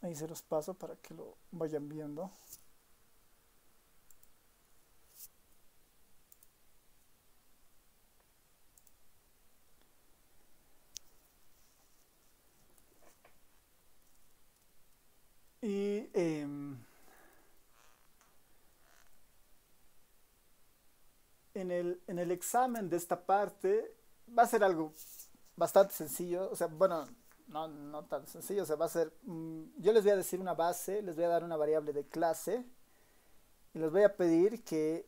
Ahí se los paso para que lo vayan viendo. Y em, en, el, en el examen de esta parte va a ser algo bastante sencillo. O sea, bueno, no, no tan sencillo, o sea, va a ser, mm, yo les voy a decir una base, les voy a dar una variable de clase y les voy a pedir que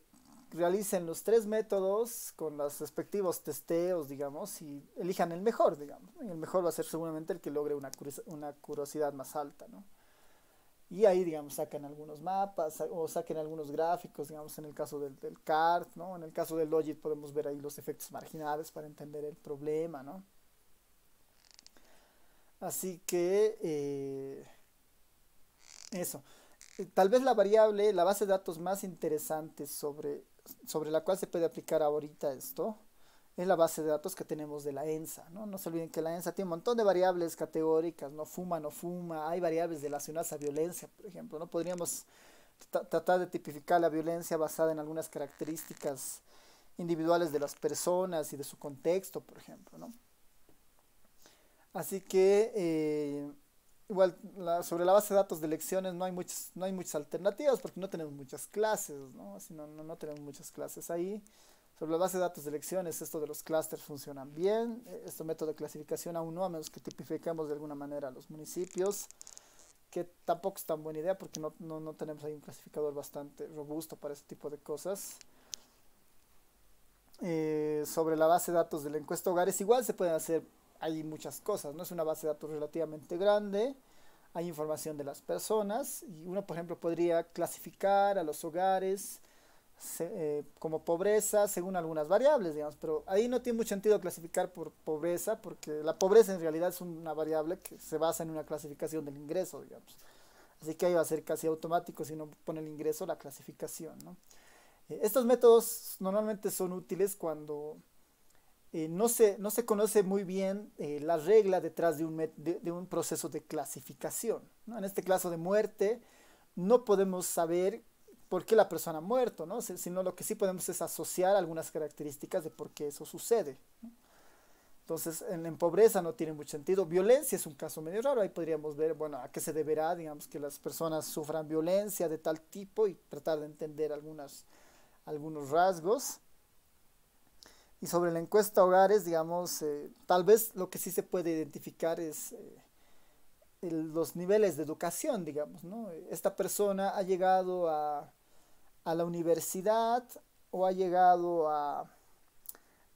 realicen los tres métodos con los respectivos testeos, digamos, y elijan el mejor, digamos. el mejor va a ser seguramente el que logre una, una curiosidad más alta, ¿no? Y ahí, digamos, sacan algunos mapas o saquen algunos gráficos, digamos, en el caso del, del CART, ¿no? En el caso del Logit podemos ver ahí los efectos marginales para entender el problema, ¿no? Así que eh, eso. Tal vez la variable, la base de datos más interesante sobre, sobre la cual se puede aplicar ahorita esto, es la base de datos que tenemos de la ENSA. ¿no? no se olviden que la ENSA tiene un montón de variables categóricas, no fuma, no fuma, hay variables relacionadas a violencia, por ejemplo. ¿no? Podríamos tratar de tipificar la violencia basada en algunas características individuales de las personas y de su contexto, por ejemplo. ¿no? Así que eh, igual sobre la base de datos de elecciones no hay muchas, no hay muchas alternativas porque no tenemos muchas clases, ¿no? Así no, no, tenemos muchas clases ahí. Sobre la base de datos de elecciones, esto de los clústeres funcionan bien. E, este método de clasificación aún no, a menos que tipifiquemos de alguna manera los municipios, que tampoco es tan buena idea porque no, tenemos ahí un clasificador bastante robusto para este tipo de cosas. Eh, sobre la base de datos de la encuesta hogares, igual se pueden hacer hay muchas cosas, ¿no? Es una base de datos relativamente grande, hay información de las personas y uno, por ejemplo, podría clasificar a los hogares eh, como pobreza según algunas variables, digamos, pero ahí no tiene mucho sentido clasificar por pobreza porque la pobreza en realidad es una variable que se basa en una clasificación del ingreso, digamos. Así que ahí va a ser casi automático si no pone el ingreso la clasificación, ¿no? Eh, estos métodos normalmente son útiles cuando eh, no, se, conoce muy bien eh, la regla detrás de un, proceso de clasificación. En este caso de muerte, no podemos saber por qué la persona ha muerto, ¿no? sino lo que sí podemos es asociar algunas características de por qué eso sucede. Entonces, en, la pobreza no tiene mucho sentido. Violencia es un caso medio raro. Ahí podríamos ver, bueno, a qué se deberá, digamos, que las personas sufran violencia de tal tipo y tratar de entender algunas, algunos rasgos. Y sobre la encuesta hogares, digamos, eh, tal vez lo que sí se puede identificar es eh, los niveles de educación, digamos, ¿no? Esta persona ha llegado a, la universidad o ha llegado a,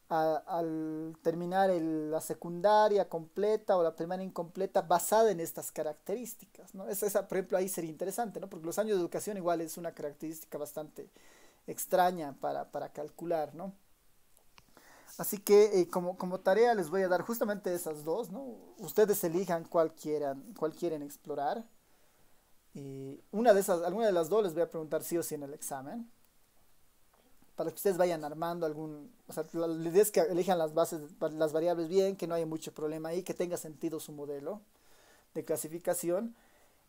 al terminar la secundaria completa o la primaria incompleta basada en estas características, ¿no? Es, por ejemplo, ahí sería interesante, ¿no? Porque los años de educación igual es una característica bastante extraña para, para calcular, ¿no? Así que eh, como, tarea les voy a dar justamente esas dos, ¿no? Ustedes elijan cuál, quieren explorar. Y una de esas, alguna de las dos les voy a preguntar sí o sí en el examen. Para que ustedes vayan armando algún... O sea, la, idea es que elijan las bases, las variables bien, que no haya mucho problema ahí, que tenga sentido su modelo de clasificación.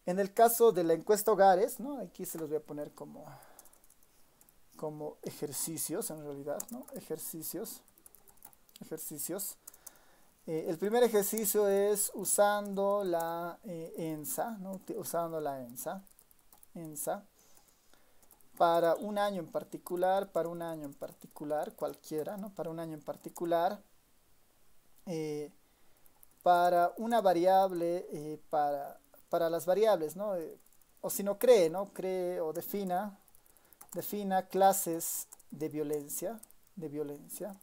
En el caso de la encuesta hogares, ¿no? Aquí se los voy a poner como, como ejercicios, en realidad, ¿no? Ejercicios ejercicios. Eh, el primer ejercicio es usando la eh, ENSA, usando la ENSA, ENSA, para un año en particular, para un año en particular, cualquiera, para un año en particular, eh, para una variable, para, las variables, o si no cree, ¿no? cree o defina, defina clases de violencia, de violencia,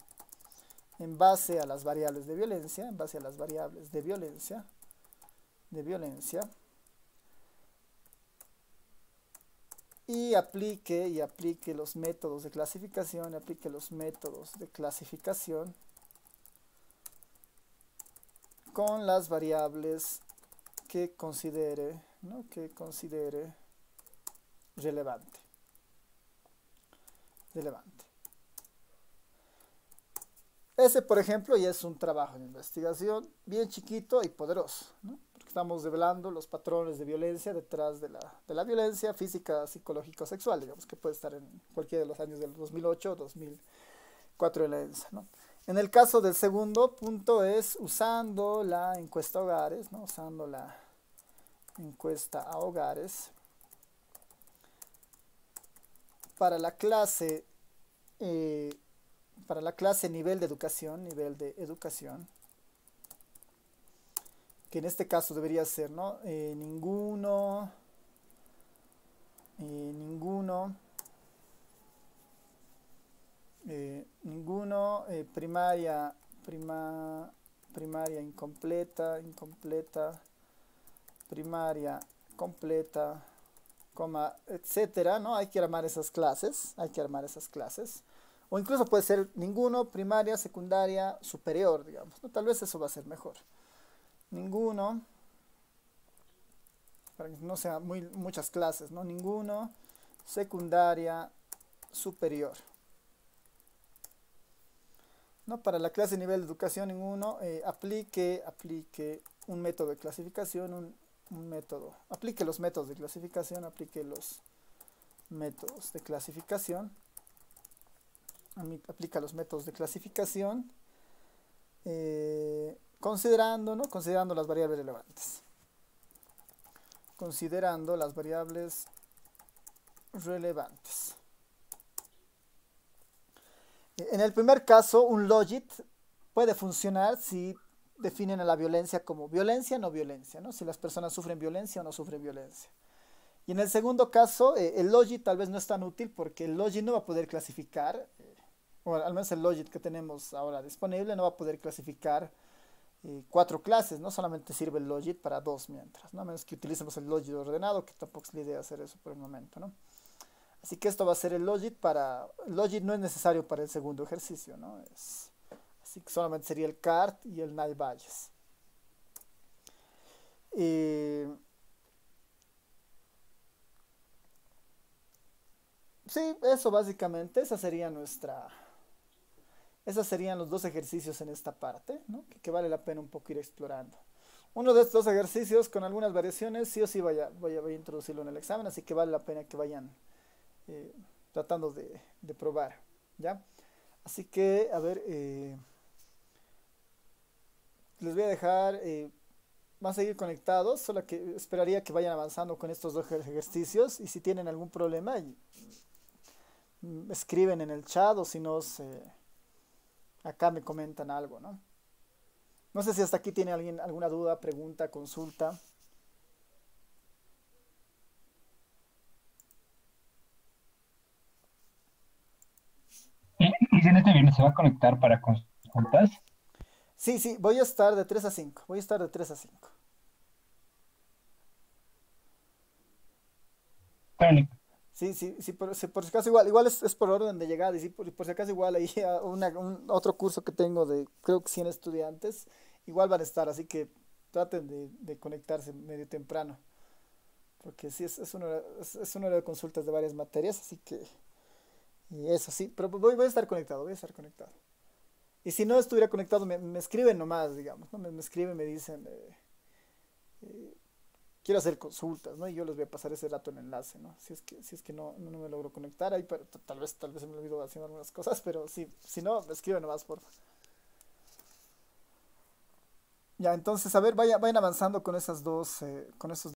en base a las variables de violencia, en base a las variables de violencia, de violencia, y aplique y aplique los métodos de clasificación, aplique los métodos de clasificación con las variables que considere, ¿no? que considere relevante. relevante. Ese, por ejemplo, ya es un trabajo de investigación bien chiquito y poderoso, porque estamos develando los patrones de violencia detrás de la, violencia física, psicológica, sexual, digamos, que puede estar en cualquiera de los años del 2008 o 2004 de la ENSA. En el caso del segundo punto es usando la encuesta a hogares, ¿no? usando la encuesta a hogares para la clase... Eh, para la clase nivel de educación, nivel de educación, que en este caso debería ser, ¿no? Eh, ninguno, eh, ninguno, eh, ninguno, primaria, prima, primaria incompleta, incompleta, primaria completa, coma, etcétera, ¿no? Hay que armar esas clases, hay que armar esas clases o incluso puede ser ninguno, primaria, secundaria, superior, digamos. Tal vez eso va a ser mejor. Ninguno, para que no sean muy, muchas clases, ¿no? Ninguno, secundaria, superior. ¿No? Para la clase de nivel de educación, ninguno eh, aplique, aplique un método de clasificación, un, un método. Aplique los métodos de clasificación, aplique los métodos de clasificación aplica los métodos de clasificación, eh, considerando, las variables relevantes. Considerando las variables relevantes. En el primer caso, un logit puede funcionar si definen a la violencia como violencia o no violencia, si las personas sufren violencia o no sufren violencia. Y en el segundo caso, eh, el logit tal vez no es tan útil porque el logit no va a poder clasificar bueno, al menos el Logit que tenemos ahora disponible no va a poder clasificar eh, cuatro clases, ¿no? Solamente sirve el Logit para dos mientras, ¿no? A menos que utilicemos el Logit ordenado, que tampoco es la idea hacer eso por el momento, ¿no? Así que esto va a ser el Logit para... El Logit no es necesario para el segundo ejercicio, ¿no? Es, así que solamente sería el CART y el naive eh, sí, eso básicamente, esa sería nuestra, esos serían los dos ejercicios en esta parte, que, vale la pena un poco ir explorando. Uno de estos dos ejercicios con algunas variaciones, sí o sí voy a introducirlo en el examen, así que vale la pena que vayan eh, tratando de, probar. ¿ya? Así que, a ver, eh, les voy a dejar... Eh, van a seguir conectados, solo que esperaría que vayan avanzando con estos dos ejercicios y si tienen algún problema, mm, escriben en el chat o si no, se, acá me comentan algo, ¿no? No sé si hasta aquí tiene alguien alguna duda, pregunta, consulta. ¿Y si en se va a conectar para consultas? Sí, sí, voy a estar de 3 a 5. Voy a estar de 3 a 5. Sí, sí, sí, por, si por acaso igual, igual es, por orden de llegada y sí, por, si acaso igual ahí una, un, otro curso que tengo de creo que 100 estudiantes, igual van a estar, así que traten de, de conectarse medio temprano, porque sí, es, es, una, es, de consultas de varias materias, así que y eso sí, pero voy, voy a estar conectado, voy a estar conectado. Y si no estuviera conectado, me, me escriben nomás, digamos, ¿no? me, me escriben, me dicen... Eh, eh, quiero hacer consultas, ¿no? Y yo les voy a pasar ese dato en enlace, ¿no? Si es que, si es que no, me logro conectar ahí, pero tal vez, tal vez me olvido haciendo algunas cosas, pero si, si no, escriben nomás, por Ya, entonces, a ver, vaya, vayan avanzando con esas dos, eh, con esos